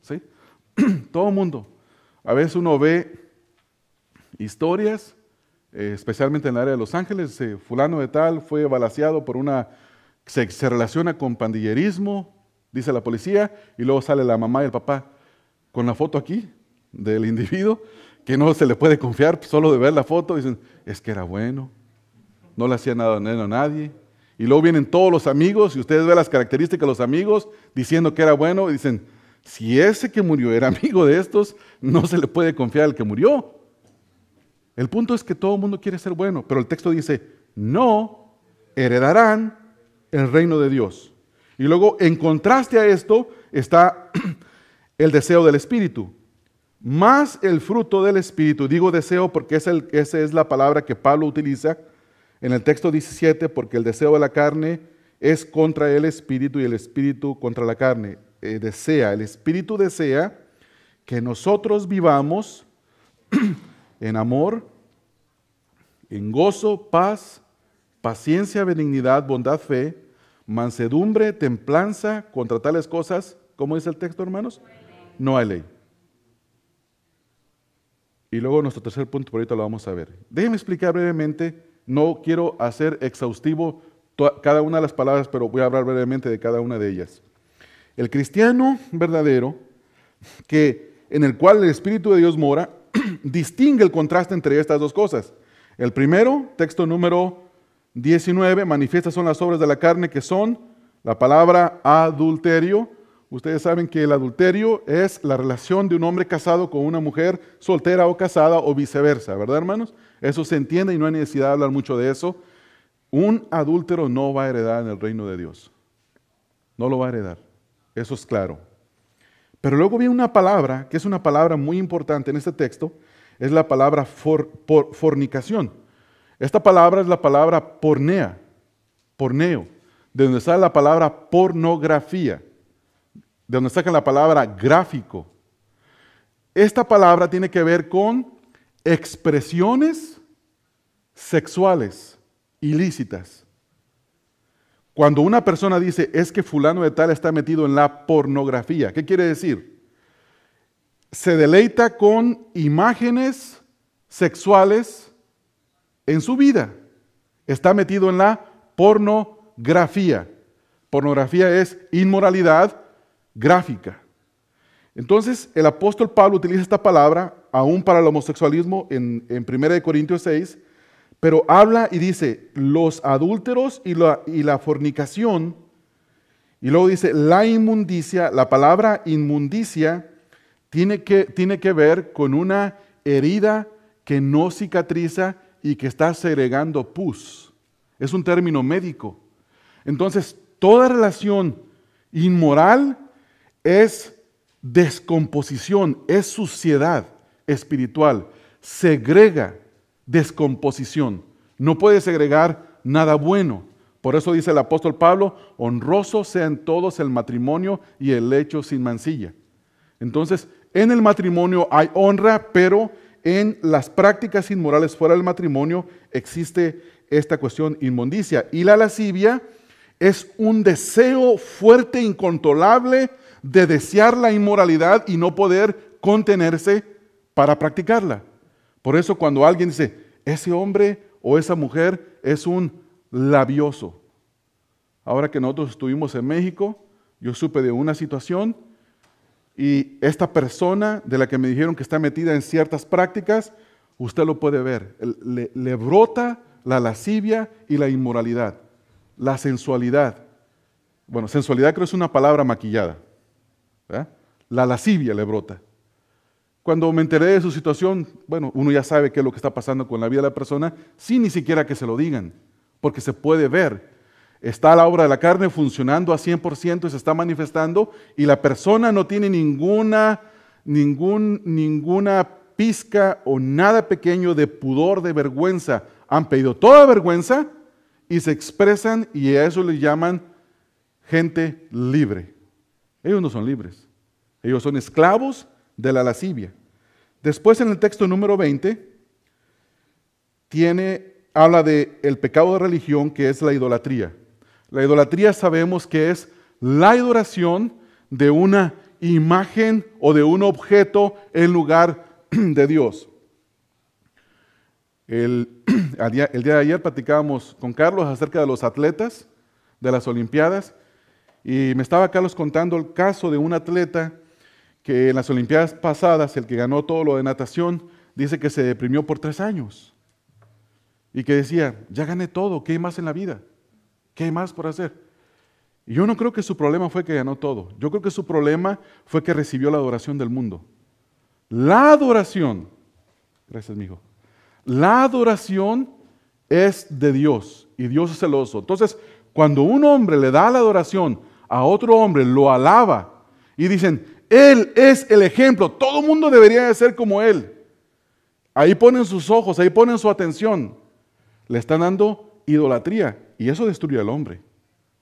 ¿Sí? <clears throat> todo el mundo. A veces uno ve historias, eh, especialmente en el área de Los Ángeles, eh, fulano de tal fue balaseado por una se, relaciona con pandillerismo, dice la policía, y luego sale la mamá y el papá con la foto aquí del individuo, que no se le puede confiar, pues, solo de ver la foto, dicen, es que era bueno, no le hacía nada a nadie. Y luego vienen todos los amigos, y ustedes ven las características de los amigos, diciendo que era bueno, y dicen, si ese que murió era amigo de estos, no se le puede confiar al que murió. El punto es que todo el mundo quiere ser bueno, pero el texto dice, no heredarán el reino de Dios. Y luego, en contraste a esto, está <clears throat> el deseo del Espíritu, más el fruto del Espíritu. Digo deseo porque es esa es la palabra que Pablo utiliza en el texto 17, porque el deseo de la carne es contra el Espíritu y el Espíritu contra la carne. Eh, desea, el Espíritu desea que nosotros vivamos <clears throat> en amor, en gozo, paz, paciencia, benignidad, bondad, fe, mansedumbre, templanza, contra tales cosas, ¿cómo dice el texto, hermanos? No hay ley. Y luego nuestro tercer punto, por ahorita lo vamos a ver. Déjenme explicar brevemente, no quiero hacer exhaustivo cada una de las palabras, pero voy a hablar brevemente de cada una de ellas. El cristiano verdadero, que, en el cual el Espíritu de Dios mora, <clears throat> distingue el contraste entre estas dos cosas. El primero, texto número 19, manifiestas son las obras de la carne que son la palabra adulterio. Ustedes saben que el adulterio es la relación de un hombre casado con una mujer soltera o casada o viceversa, ¿verdad hermanos? Eso se entiende y no hay necesidad de hablar mucho de eso. Un adúltero no va a heredar en el reino de Dios. No lo va a heredar. Eso es claro. Pero luego viene una palabra, que es una palabra muy importante en este texto, es la palabra fornicación. Esta palabra es la palabra pornea, porneo, de donde sale la palabra pornografía, de donde saca la palabra gráfico. Esta palabra tiene que ver con expresiones sexuales ilícitas. Cuando una persona dice, es que fulano de tal está metido en la pornografía, ¿qué quiere decir? Se deleita con imágenes sexuales en su vida. Está metido en la pornografía. Pornografía es inmoralidad gráfica. Entonces, el apóstol Pablo utiliza esta palabra aún para el homosexualismo en, 1 Corintios 6, pero habla y dice, los adúlteros y la, y la fornicación, y luego dice, la inmundicia, la palabra inmundicia tiene que, tiene que ver con una herida que no cicatriza y que está segregando pus. Es un término médico. Entonces, toda relación inmoral es descomposición, es suciedad espiritual. Segrega descomposición. No puede segregar nada bueno. Por eso dice el apóstol Pablo, honroso sean todos el matrimonio y el hecho sin mancilla. Entonces, en el matrimonio hay honra, pero en las prácticas inmorales fuera del matrimonio existe esta cuestión inmundicia. Y la lascivia es un deseo fuerte, incontrolable, de desear la inmoralidad y no poder contenerse para practicarla. Por eso cuando alguien dice, ese hombre o esa mujer es un labioso. Ahora que nosotros estuvimos en México, yo supe de una situación y esta persona de la que me dijeron que está metida en ciertas prácticas, usted lo puede ver, le, brota la lascivia y la inmoralidad, la sensualidad. Bueno, sensualidad creo es una palabra maquillada. La lascivia le brota. Cuando me enteré de su situación, bueno, uno ya sabe qué es lo que está pasando con la vida de la persona, sin ni siquiera que se lo digan, porque se puede ver Está la obra de la carne funcionando a 100% y se está manifestando y la persona no tiene ninguna, ninguna pizca o nada pequeño de pudor, de vergüenza. Han pedido toda vergüenza y se expresan y a eso le llaman gente libre. Ellos no son libres. Ellos son esclavos de la lascivia. Después en el texto número 20 tiene habla de pecado de religión que es la idolatría. La idolatría sabemos que es la adoración de una imagen o de un objeto en lugar <clears throat> de Dios. <clears throat> El, día, de ayer platicábamos con Carlos acerca de los atletas de las Olimpiadas y me estaba Carlos contando el caso de un atleta que en las Olimpiadas pasadas, el que ganó todo lo de natación, dice que se deprimió por tres años y que decía, ya gané todo, ¿qué hay más en la vida? ¿Qué hay más por hacer? Yo no creo que su problema fue que ganó todo. Yo creo que su problema fue que recibió la adoración del mundo. La adoración, gracias, amigo, La adoración es de Dios y Dios es celoso. Entonces, cuando un hombre le da la adoración a otro hombre, lo alaba y dicen, Él es el ejemplo, todo mundo debería de ser como Él. Ahí ponen sus ojos, ahí ponen su atención. Le están dando idolatría, y eso destruye al hombre.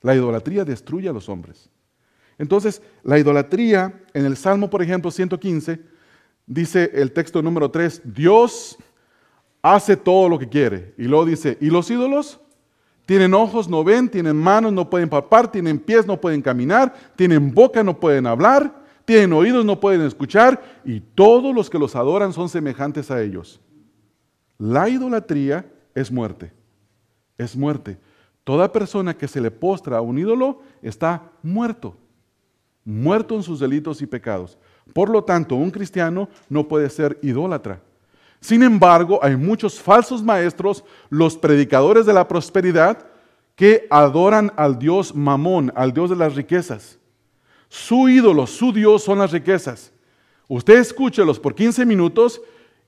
La idolatría destruye a los hombres. Entonces, la idolatría, en el Salmo, por ejemplo, 115, dice el texto número 3, Dios hace todo lo que quiere. Y luego dice, ¿y los ídolos? Tienen ojos, no ven, tienen manos, no pueden papar, tienen pies, no pueden caminar, tienen boca, no pueden hablar, tienen oídos, no pueden escuchar, y todos los que los adoran son semejantes a ellos. La idolatría es muerte es muerte. Toda persona que se le postra a un ídolo está muerto, muerto en sus delitos y pecados. Por lo tanto, un cristiano no puede ser idólatra. Sin embargo, hay muchos falsos maestros, los predicadores de la prosperidad, que adoran al dios Mamón, al dios de las riquezas. Su ídolo, su dios son las riquezas. Usted escúchelos por 15 minutos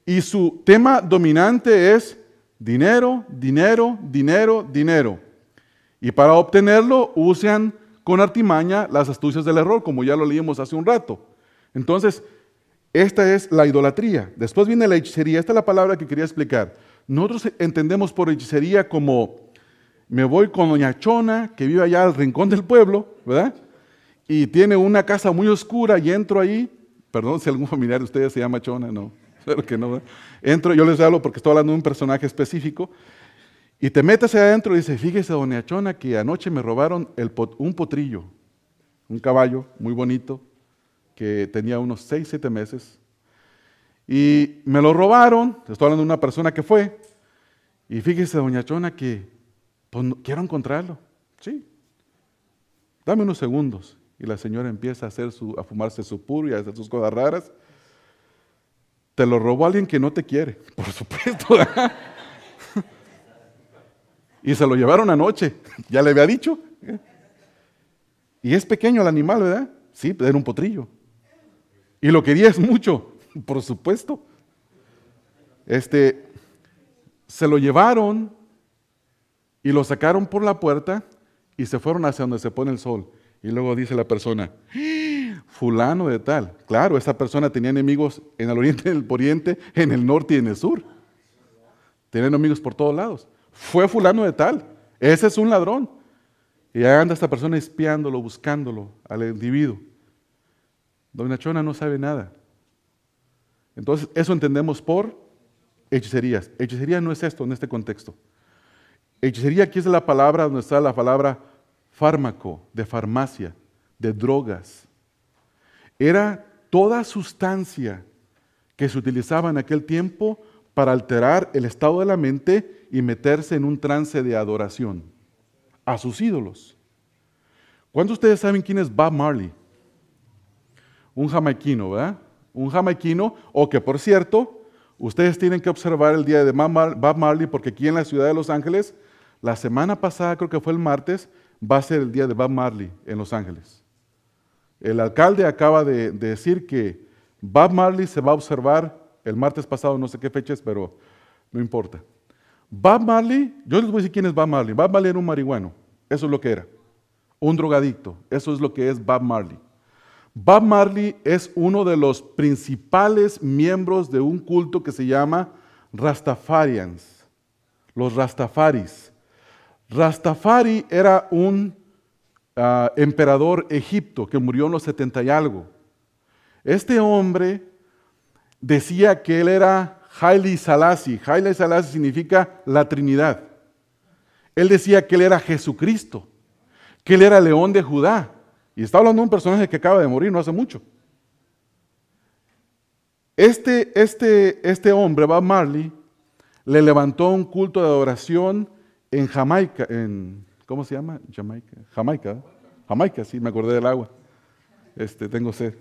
y su tema dominante es Dinero, dinero, dinero, dinero. Y para obtenerlo usan con artimaña las astucias del error, como ya lo leímos hace un rato. Entonces, esta es la idolatría. Después viene la hechicería. Esta es la palabra que quería explicar. Nosotros entendemos por hechicería como me voy con doña Chona, que vive allá al rincón del pueblo, ¿verdad? Y tiene una casa muy oscura y entro ahí. Perdón si algún familiar de ustedes se llama Chona, no. <laughs> Entro, yo les hablo porque estoy hablando de un personaje específico. Y te metes ahí adentro y dices, fíjese, doña Chona que anoche me robaron un potrillo, un caballo muy bonito, que tenía unos 6, 7 meses. Y me lo robaron, estoy hablando de una persona que fue. Y fíjese, doña Chona, que pues, quiero encontrarlo. Sí. Dame unos segundos. Y la señora empieza a, hacer su, a fumarse su puro y a hacer sus cosas raras. Se lo robó alguien que no te quiere, <laughs> por supuesto. y se lo llevaron anoche, <laughs> ya le había dicho. Y es pequeño el animal, ¿verdad? Sí, pues, era un potrillo. Y lo es <laughs> mucho, por supuesto. Este, se lo llevaron y lo sacaron por la puerta y se fueron hacia donde se pone el sol. Y luego dice la persona, fulano de tal. Claro, esa persona tenía enemigos en el oriente, en el oriente, en el norte y en el sur. Tenían enemigos por todos lados. Fue fulano de tal. Ese es un ladrón. Y ahí anda esta persona espiándolo, buscándolo al individuo. Doña Chona no sabe nada. Entonces, eso entendemos por hechicerías. Hechicería no es esto en este contexto. Hechicería aquí es la palabra donde está la palabra fármaco, de farmacia, de drogas era toda sustancia que se utilizaba en aquel tiempo para alterar el estado de la mente y meterse en un trance de adoración a sus ídolos. ¿Cuántos de ustedes saben quién es Bob Marley? Un jamaiquino, ¿verdad? Un jamaiquino, o que por cierto, ustedes tienen que observar el día de Bob Marley, porque aquí en la ciudad de Los Ángeles, la semana pasada, creo que fue el martes, va a ser el día de Bob Marley en Los Ángeles. El alcalde acaba de, decir que Bob Marley se va a observar el martes pasado, no sé qué fecha pero no importa. Bob Marley, yo les voy a decir quién es Bob Marley. Bob Marley era un marihuano, eso es lo que era. Un drogadicto, eso es lo que es Bob Marley. Bob Marley es uno de los principales miembros de un culto que se llama Rastafarians, los Rastafaris. Rastafari era un Ah, emperador egipto que murió en los 70 y algo. Este hombre decía que él era Haile Salasi. Haile Salasi significa la Trinidad. Él decía que él era Jesucristo, que él era león de Judá. Y está hablando de un personaje que acaba de morir no hace mucho. Este, este, este hombre, Bob Marley, le levantó un culto de adoración en Jamaica, en, ¿cómo se llama? Jamaica, Jamaica. Jamaica, sí, me acordé del agua. Este, tengo sed.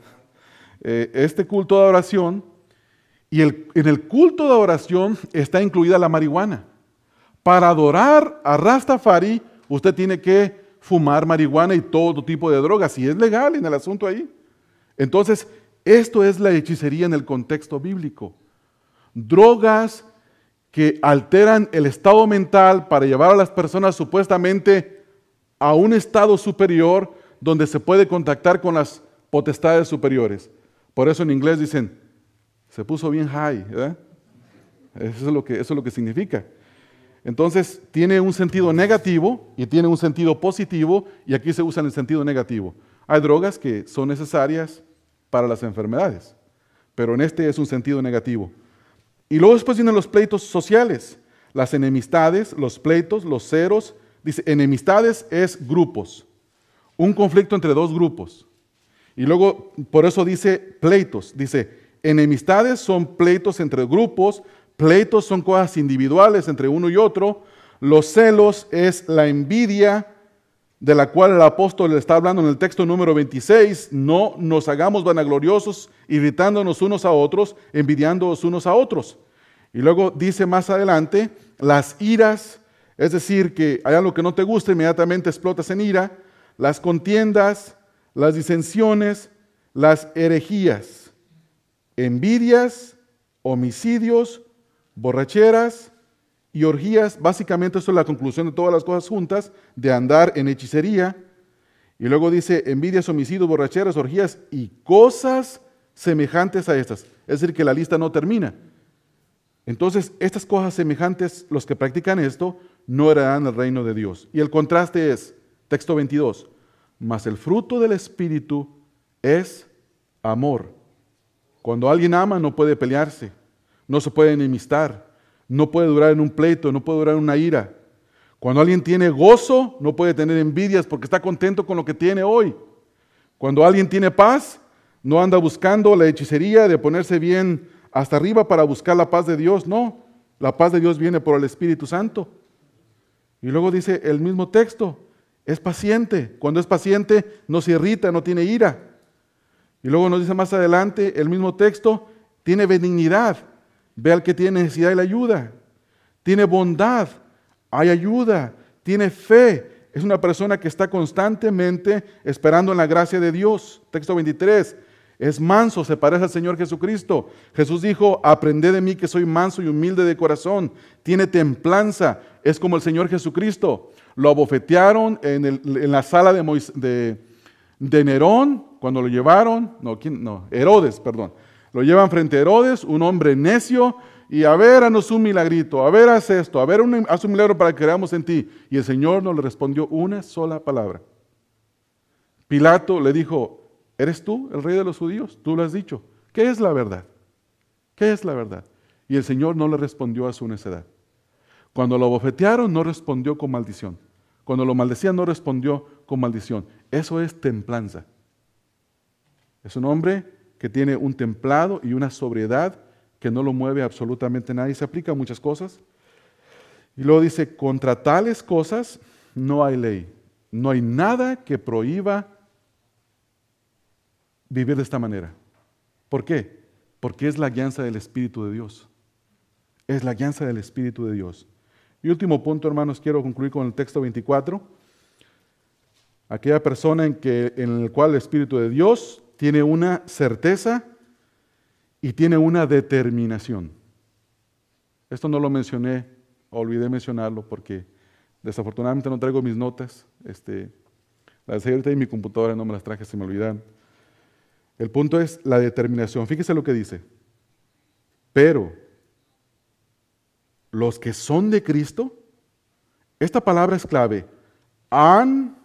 Eh, este culto de adoración, y el, en el culto de adoración está incluida la marihuana. Para adorar a Rastafari, usted tiene que fumar marihuana y todo tipo de drogas, y es legal en el asunto ahí. Entonces, esto es la hechicería en el contexto bíblico. Drogas que alteran el estado mental para llevar a las personas supuestamente a un estado superior donde se puede contactar con las potestades superiores. Por eso en inglés dicen, se puso bien high, Eso es lo que, eso es lo que significa. Entonces, tiene un sentido negativo y tiene un sentido positivo, y aquí se usa en el sentido negativo. Hay drogas que son necesarias para las enfermedades, pero en este es un sentido negativo. Y luego después vienen los pleitos sociales, las enemistades, los pleitos, los ceros, Dice, enemistades es grupos, un conflicto entre dos grupos. Y luego, por eso dice pleitos. Dice, enemistades son pleitos entre grupos, pleitos son cosas individuales entre uno y otro. Los celos es la envidia de la cual el apóstol está hablando en el texto número 26. No nos hagamos vanagloriosos, irritándonos unos a otros, envidiándonos unos a otros. Y luego dice más adelante, las iras, es decir, que hay algo que no te gusta, inmediatamente explotas en ira, las contiendas, las disensiones, las herejías, envidias, homicidios, borracheras y orgías. Básicamente esto es la conclusión de todas las cosas juntas, de andar en hechicería. Y luego dice envidias, homicidios, borracheras, orgías y cosas semejantes a estas. Es decir, que la lista no termina. Entonces, estas cosas semejantes, los que practican esto, no heredarán el reino de Dios. Y el contraste es, texto 22, mas el fruto del Espíritu es amor. Cuando alguien ama no puede pelearse, no se puede enemistar, no puede durar en un pleito, no puede durar en una ira. Cuando alguien tiene gozo, no puede tener envidias porque está contento con lo que tiene hoy. Cuando alguien tiene paz, no anda buscando la hechicería de ponerse bien hasta arriba para buscar la paz de Dios. No, la paz de Dios viene por el Espíritu Santo. Y luego dice el mismo texto, es paciente. Cuando es paciente no se irrita, no tiene ira. Y luego nos dice más adelante el mismo texto, tiene benignidad. Ve al que tiene necesidad y la ayuda. Tiene bondad, hay ayuda. Tiene fe. Es una persona que está constantemente esperando en la gracia de Dios. Texto 23 es manso, se parece al Señor Jesucristo. Jesús dijo, aprended de mí que soy manso y humilde de corazón, tiene templanza, es como el Señor Jesucristo. Lo abofetearon en, la sala de, de, Nerón, cuando lo llevaron, no, ¿quién? no, Herodes, perdón. Lo llevan frente a Herodes, un hombre necio, y a ver, haznos un milagrito, a ver, haz esto, a ver, haz un milagro para que creamos en ti. Y el Señor no le respondió una sola palabra. Pilato le dijo, ¿Eres tú el rey de los judíos? Tú lo has dicho. ¿Qué es la verdad? ¿Qué es la verdad? Y el Señor no le respondió a su necedad. Cuando lo bofetearon, no respondió con maldición. Cuando lo maldecían, no respondió con maldición. Eso es templanza. Es un hombre que tiene un templado y una sobriedad que no lo mueve absolutamente nadie. Se aplica a muchas cosas. Y luego dice, contra tales cosas no hay ley. No hay nada que prohíba vivir de esta manera. ¿Por qué? Porque es la guianza del Espíritu de Dios. Es la guianza del Espíritu de Dios. Y último punto, hermanos, quiero concluir con el texto 24. Aquella persona en, que, en el cual el Espíritu de Dios tiene una certeza y tiene una determinación. Esto no lo mencioné, olvidé mencionarlo porque desafortunadamente no traigo mis notas. Este, las dejé mi computadora, no me las traje, se me olvidaron. El punto es la determinación. Fíjese lo que dice. Pero los que son de Cristo, esta palabra es clave, han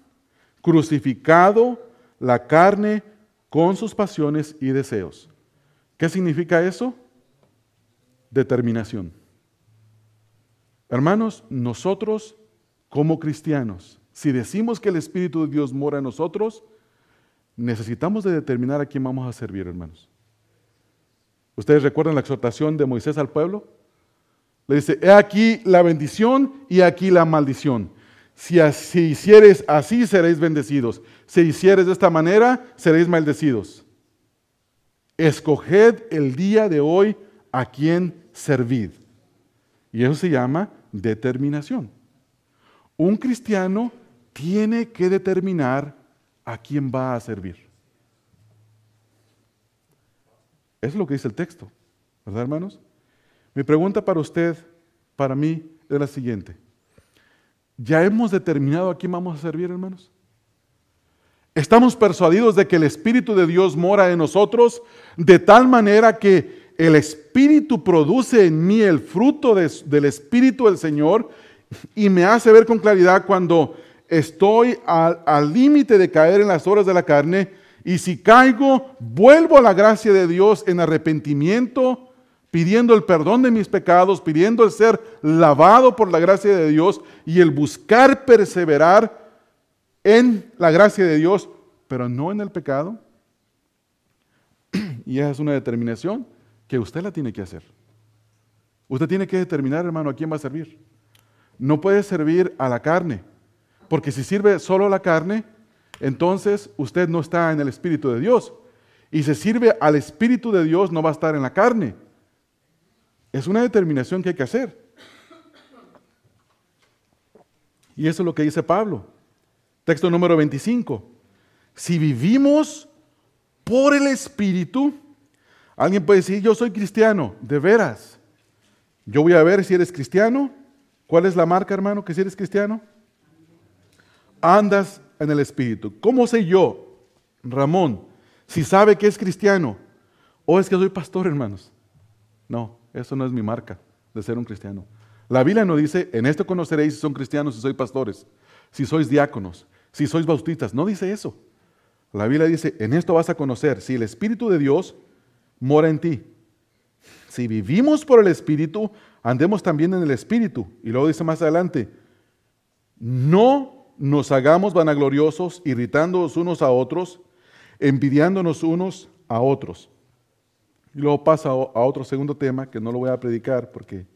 crucificado la carne con sus pasiones y deseos. ¿Qué significa eso? Determinación. Hermanos, nosotros como cristianos, si decimos que el Espíritu de Dios mora en nosotros, Necesitamos de determinar a quién vamos a servir, hermanos. ¿Ustedes recuerdan la exhortación de Moisés al pueblo? Le dice, he aquí la bendición y aquí la maldición. Si, así hicieres así, seréis bendecidos. Si hicieres de esta manera, seréis maldecidos. Escoged el día de hoy a quién servid. Y eso se llama determinación. Un cristiano tiene que determinar ¿a quién va a servir? es lo que dice el texto, ¿verdad, hermanos? Mi pregunta para usted, para mí, es la siguiente. ¿Ya hemos determinado a quién vamos a servir, hermanos? ¿Estamos persuadidos de que el Espíritu de Dios mora en nosotros de tal manera que el Espíritu produce en mí el fruto del Espíritu del Señor y me hace ver con claridad cuando estoy al límite de caer en las horas de la carne, y si caigo, vuelvo a la gracia de Dios en arrepentimiento, pidiendo el perdón de mis pecados, pidiendo el ser lavado por la gracia de Dios y el buscar perseverar en la gracia de Dios, pero no en el pecado. <clears throat> Y esa es una determinación que usted la tiene que hacer. Usted tiene que determinar, hermano, a quién va a servir. No puede servir a la carne porque si sirve solo la carne, entonces usted no está en el Espíritu de Dios. Y si sirve al Espíritu de Dios, no va a estar en la carne. Es una determinación que hay que hacer. Y eso es lo que dice Pablo. Texto número 25. Si vivimos por el Espíritu, alguien puede decir, yo soy cristiano, de veras. Yo voy a ver si eres cristiano. ¿Cuál es la marca, hermano, que si eres cristiano? andas en el Espíritu. ¿Cómo sé yo, Ramón, si sabe que es cristiano? ¿O es que soy pastor, hermanos? No, eso no es mi marca de ser un cristiano. La Biblia no dice, en esto conoceréis si son cristianos, si sois pastores, si sois diáconos, si sois bautistas. No dice eso. La Biblia dice, en esto vas a conocer si el Espíritu de Dios mora en ti. Si vivimos por el Espíritu, andemos también en el Espíritu. Y luego dice más adelante, no nos hagamos vanagloriosos, irritándonos unos a otros, envidiándonos unos a otros. Y luego pasa a otro segundo tema que no lo voy a predicar porque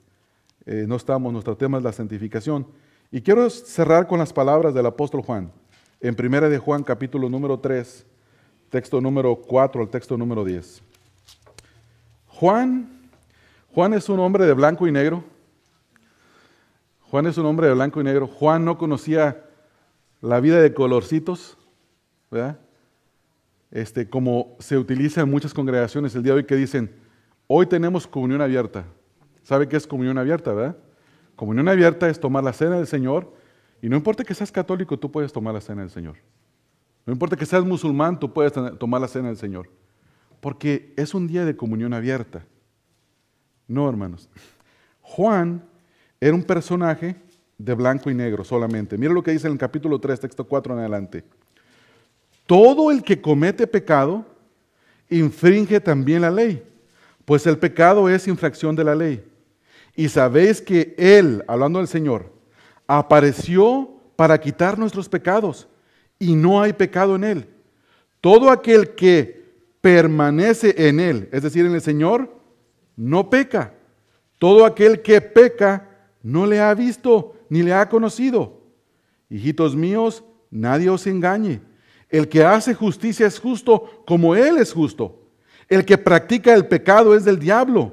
eh, no estamos, nuestro tema es la santificación. Y quiero cerrar con las palabras del apóstol Juan, en primera de Juan capítulo número 3, texto número 4 al texto número 10. Juan, Juan es un hombre de blanco y negro. Juan es un hombre de blanco y negro. Juan no conocía la vida de colorcitos, ¿verdad? Este, como se utiliza en muchas congregaciones el día de hoy que dicen, hoy tenemos comunión abierta. ¿Sabe qué es comunión abierta, verdad? Comunión abierta es tomar la cena del Señor y no importa que seas católico, tú puedes tomar la cena del Señor. No importa que seas musulmán, tú puedes tomar la cena del Señor. Porque es un día de comunión abierta. No, hermanos. <laughs> Juan era un personaje de blanco y negro solamente. Mira lo que dice en el capítulo 3, texto 4 en adelante. Todo el que comete pecado infringe también la ley, pues el pecado es infracción de la ley. Y sabéis que Él, hablando del Señor, apareció para quitar nuestros pecados, y no hay pecado en Él. Todo aquel que permanece en Él, es decir, en el Señor, no peca. Todo aquel que peca no le ha visto, ni le ha conocido. Hijitos míos, nadie os engañe. El que hace justicia es justo como Él es justo. El que practica el pecado es del diablo,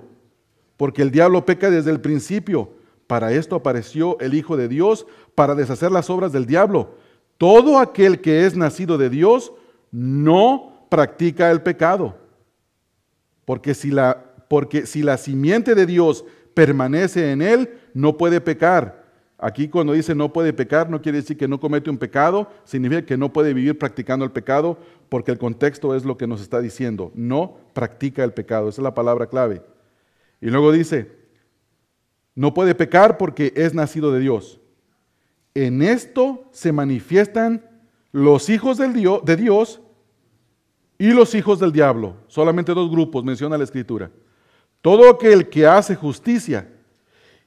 porque el diablo peca desde el principio. Para esto apareció el Hijo de Dios, para deshacer las obras del diablo. Todo aquel que es nacido de Dios no practica el pecado. Porque si la, porque si la simiente de Dios permanece en él, no puede pecar Aquí cuando dice no puede pecar, no quiere decir que no comete un pecado, significa que no puede vivir practicando el pecado, porque el contexto es lo que nos está diciendo. No practica el pecado, esa es la palabra clave. Y luego dice, no puede pecar porque es nacido de Dios. En esto se manifiestan los hijos de Dios y los hijos del diablo. Solamente dos grupos menciona la escritura. Todo aquel que hace justicia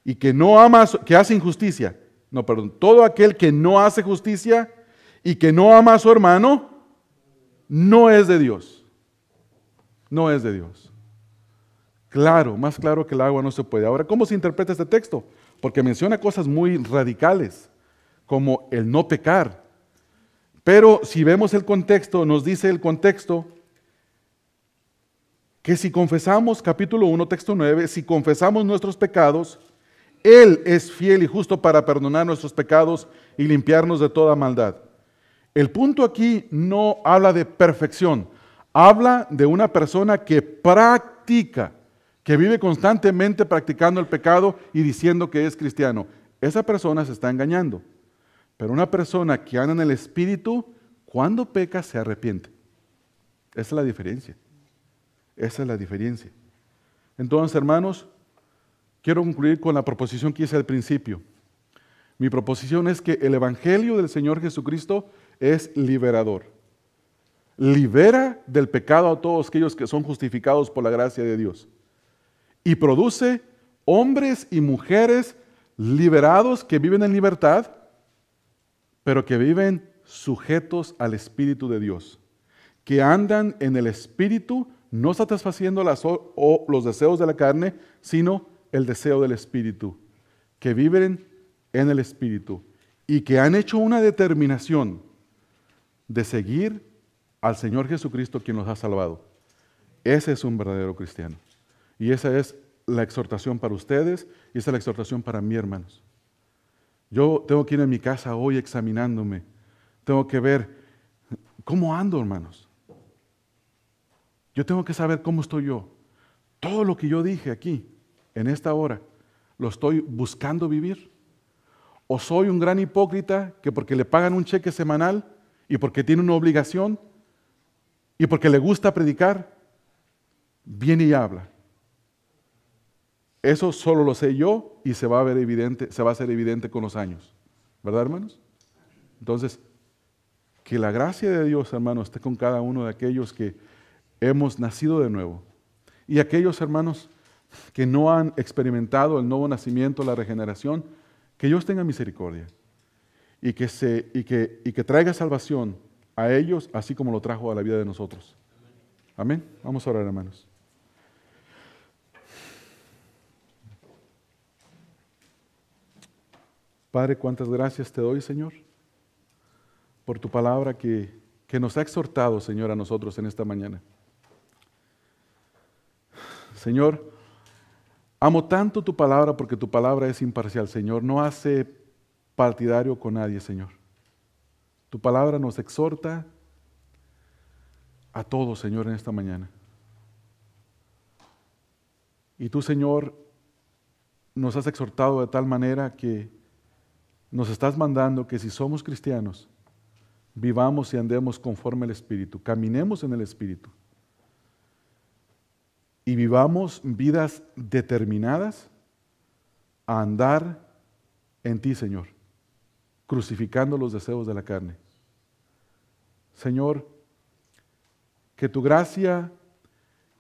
y que no ama, que hace injusticia, no, perdón, todo aquel que no hace justicia y que no ama a su hermano, no es de Dios. No es de Dios. Claro, más claro que el agua no se puede. Ahora, ¿cómo se interpreta este texto? Porque menciona cosas muy radicales, como el no pecar. Pero si vemos el contexto, nos dice el contexto que si confesamos, capítulo 1, texto 9, si confesamos nuestros pecados, él es fiel y justo para perdonar nuestros pecados y limpiarnos de toda maldad. El punto aquí no habla de perfección, habla de una persona que practica, que vive constantemente practicando el pecado y diciendo que es cristiano. Esa persona se está engañando. Pero una persona que anda en el Espíritu, cuando peca, se arrepiente. Esa es la diferencia. Esa es la diferencia. Entonces, hermanos, Quiero concluir con la proposición que hice al principio. Mi proposición es que el Evangelio del Señor Jesucristo es liberador. Libera del pecado a todos aquellos que son justificados por la gracia de Dios. Y produce hombres y mujeres liberados que viven en libertad, pero que viven sujetos al Espíritu de Dios, que andan en el Espíritu, no satisfaciendo los deseos de la carne, sino el deseo del Espíritu, que viven en el Espíritu y que han hecho una determinación de seguir al Señor Jesucristo quien nos ha salvado. Ese es un verdadero cristiano. Y esa es la exhortación para ustedes y esa es la exhortación para mí, hermanos. Yo tengo que ir a mi casa hoy examinándome. Tengo que ver cómo ando, hermanos. Yo tengo que saber cómo estoy yo. Todo lo que yo dije aquí, en esta hora, lo estoy buscando vivir? ¿O soy un gran hipócrita que porque le pagan un cheque semanal y porque tiene una obligación y porque le gusta predicar, viene y habla? Eso solo lo sé yo y se va a ver evidente, se va a hacer evidente con los años. ¿Verdad, hermanos? Entonces, que la gracia de Dios, hermanos, esté con cada uno de aquellos que hemos nacido de nuevo. Y aquellos hermanos que no han experimentado el nuevo nacimiento, la regeneración, que Dios tenga misericordia y que, traiga salvación a ellos, así como lo trajo a la vida de nosotros. Amén. Vamos a orar, hermanos. Padre, cuántas gracias te doy, Señor, por tu palabra que nos ha exhortado, Señor, a nosotros en esta mañana. Señor, Amo tanto tu palabra porque tu palabra es imparcial, Señor. No hace partidario con nadie, Señor. Tu palabra nos exhorta a todos, Señor, en esta mañana. Y tú, Señor, nos has exhortado de tal manera que nos estás mandando que si somos cristianos, vivamos y andemos conforme al Espíritu, caminemos en el Espíritu y vivamos vidas determinadas a andar en ti, Señor, crucificando los deseos de la carne. Señor, que tu gracia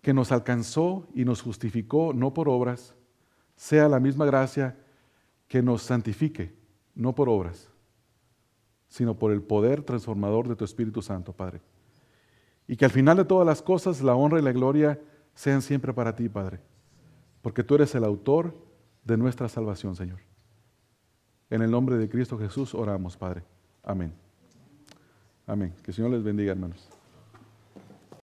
que nos alcanzó y nos justificó no por obras, sea la misma gracia que nos santifique, no por obras, sino por el poder transformador de tu Espíritu Santo, Padre. Y que al final de todas las cosas la honra y la gloria sean siempre para ti, Padre, porque tú eres el autor de nuestra salvación, Señor. En el nombre de Cristo Jesús oramos, Padre. Amén. Amén. Que el Señor les bendiga, hermanos.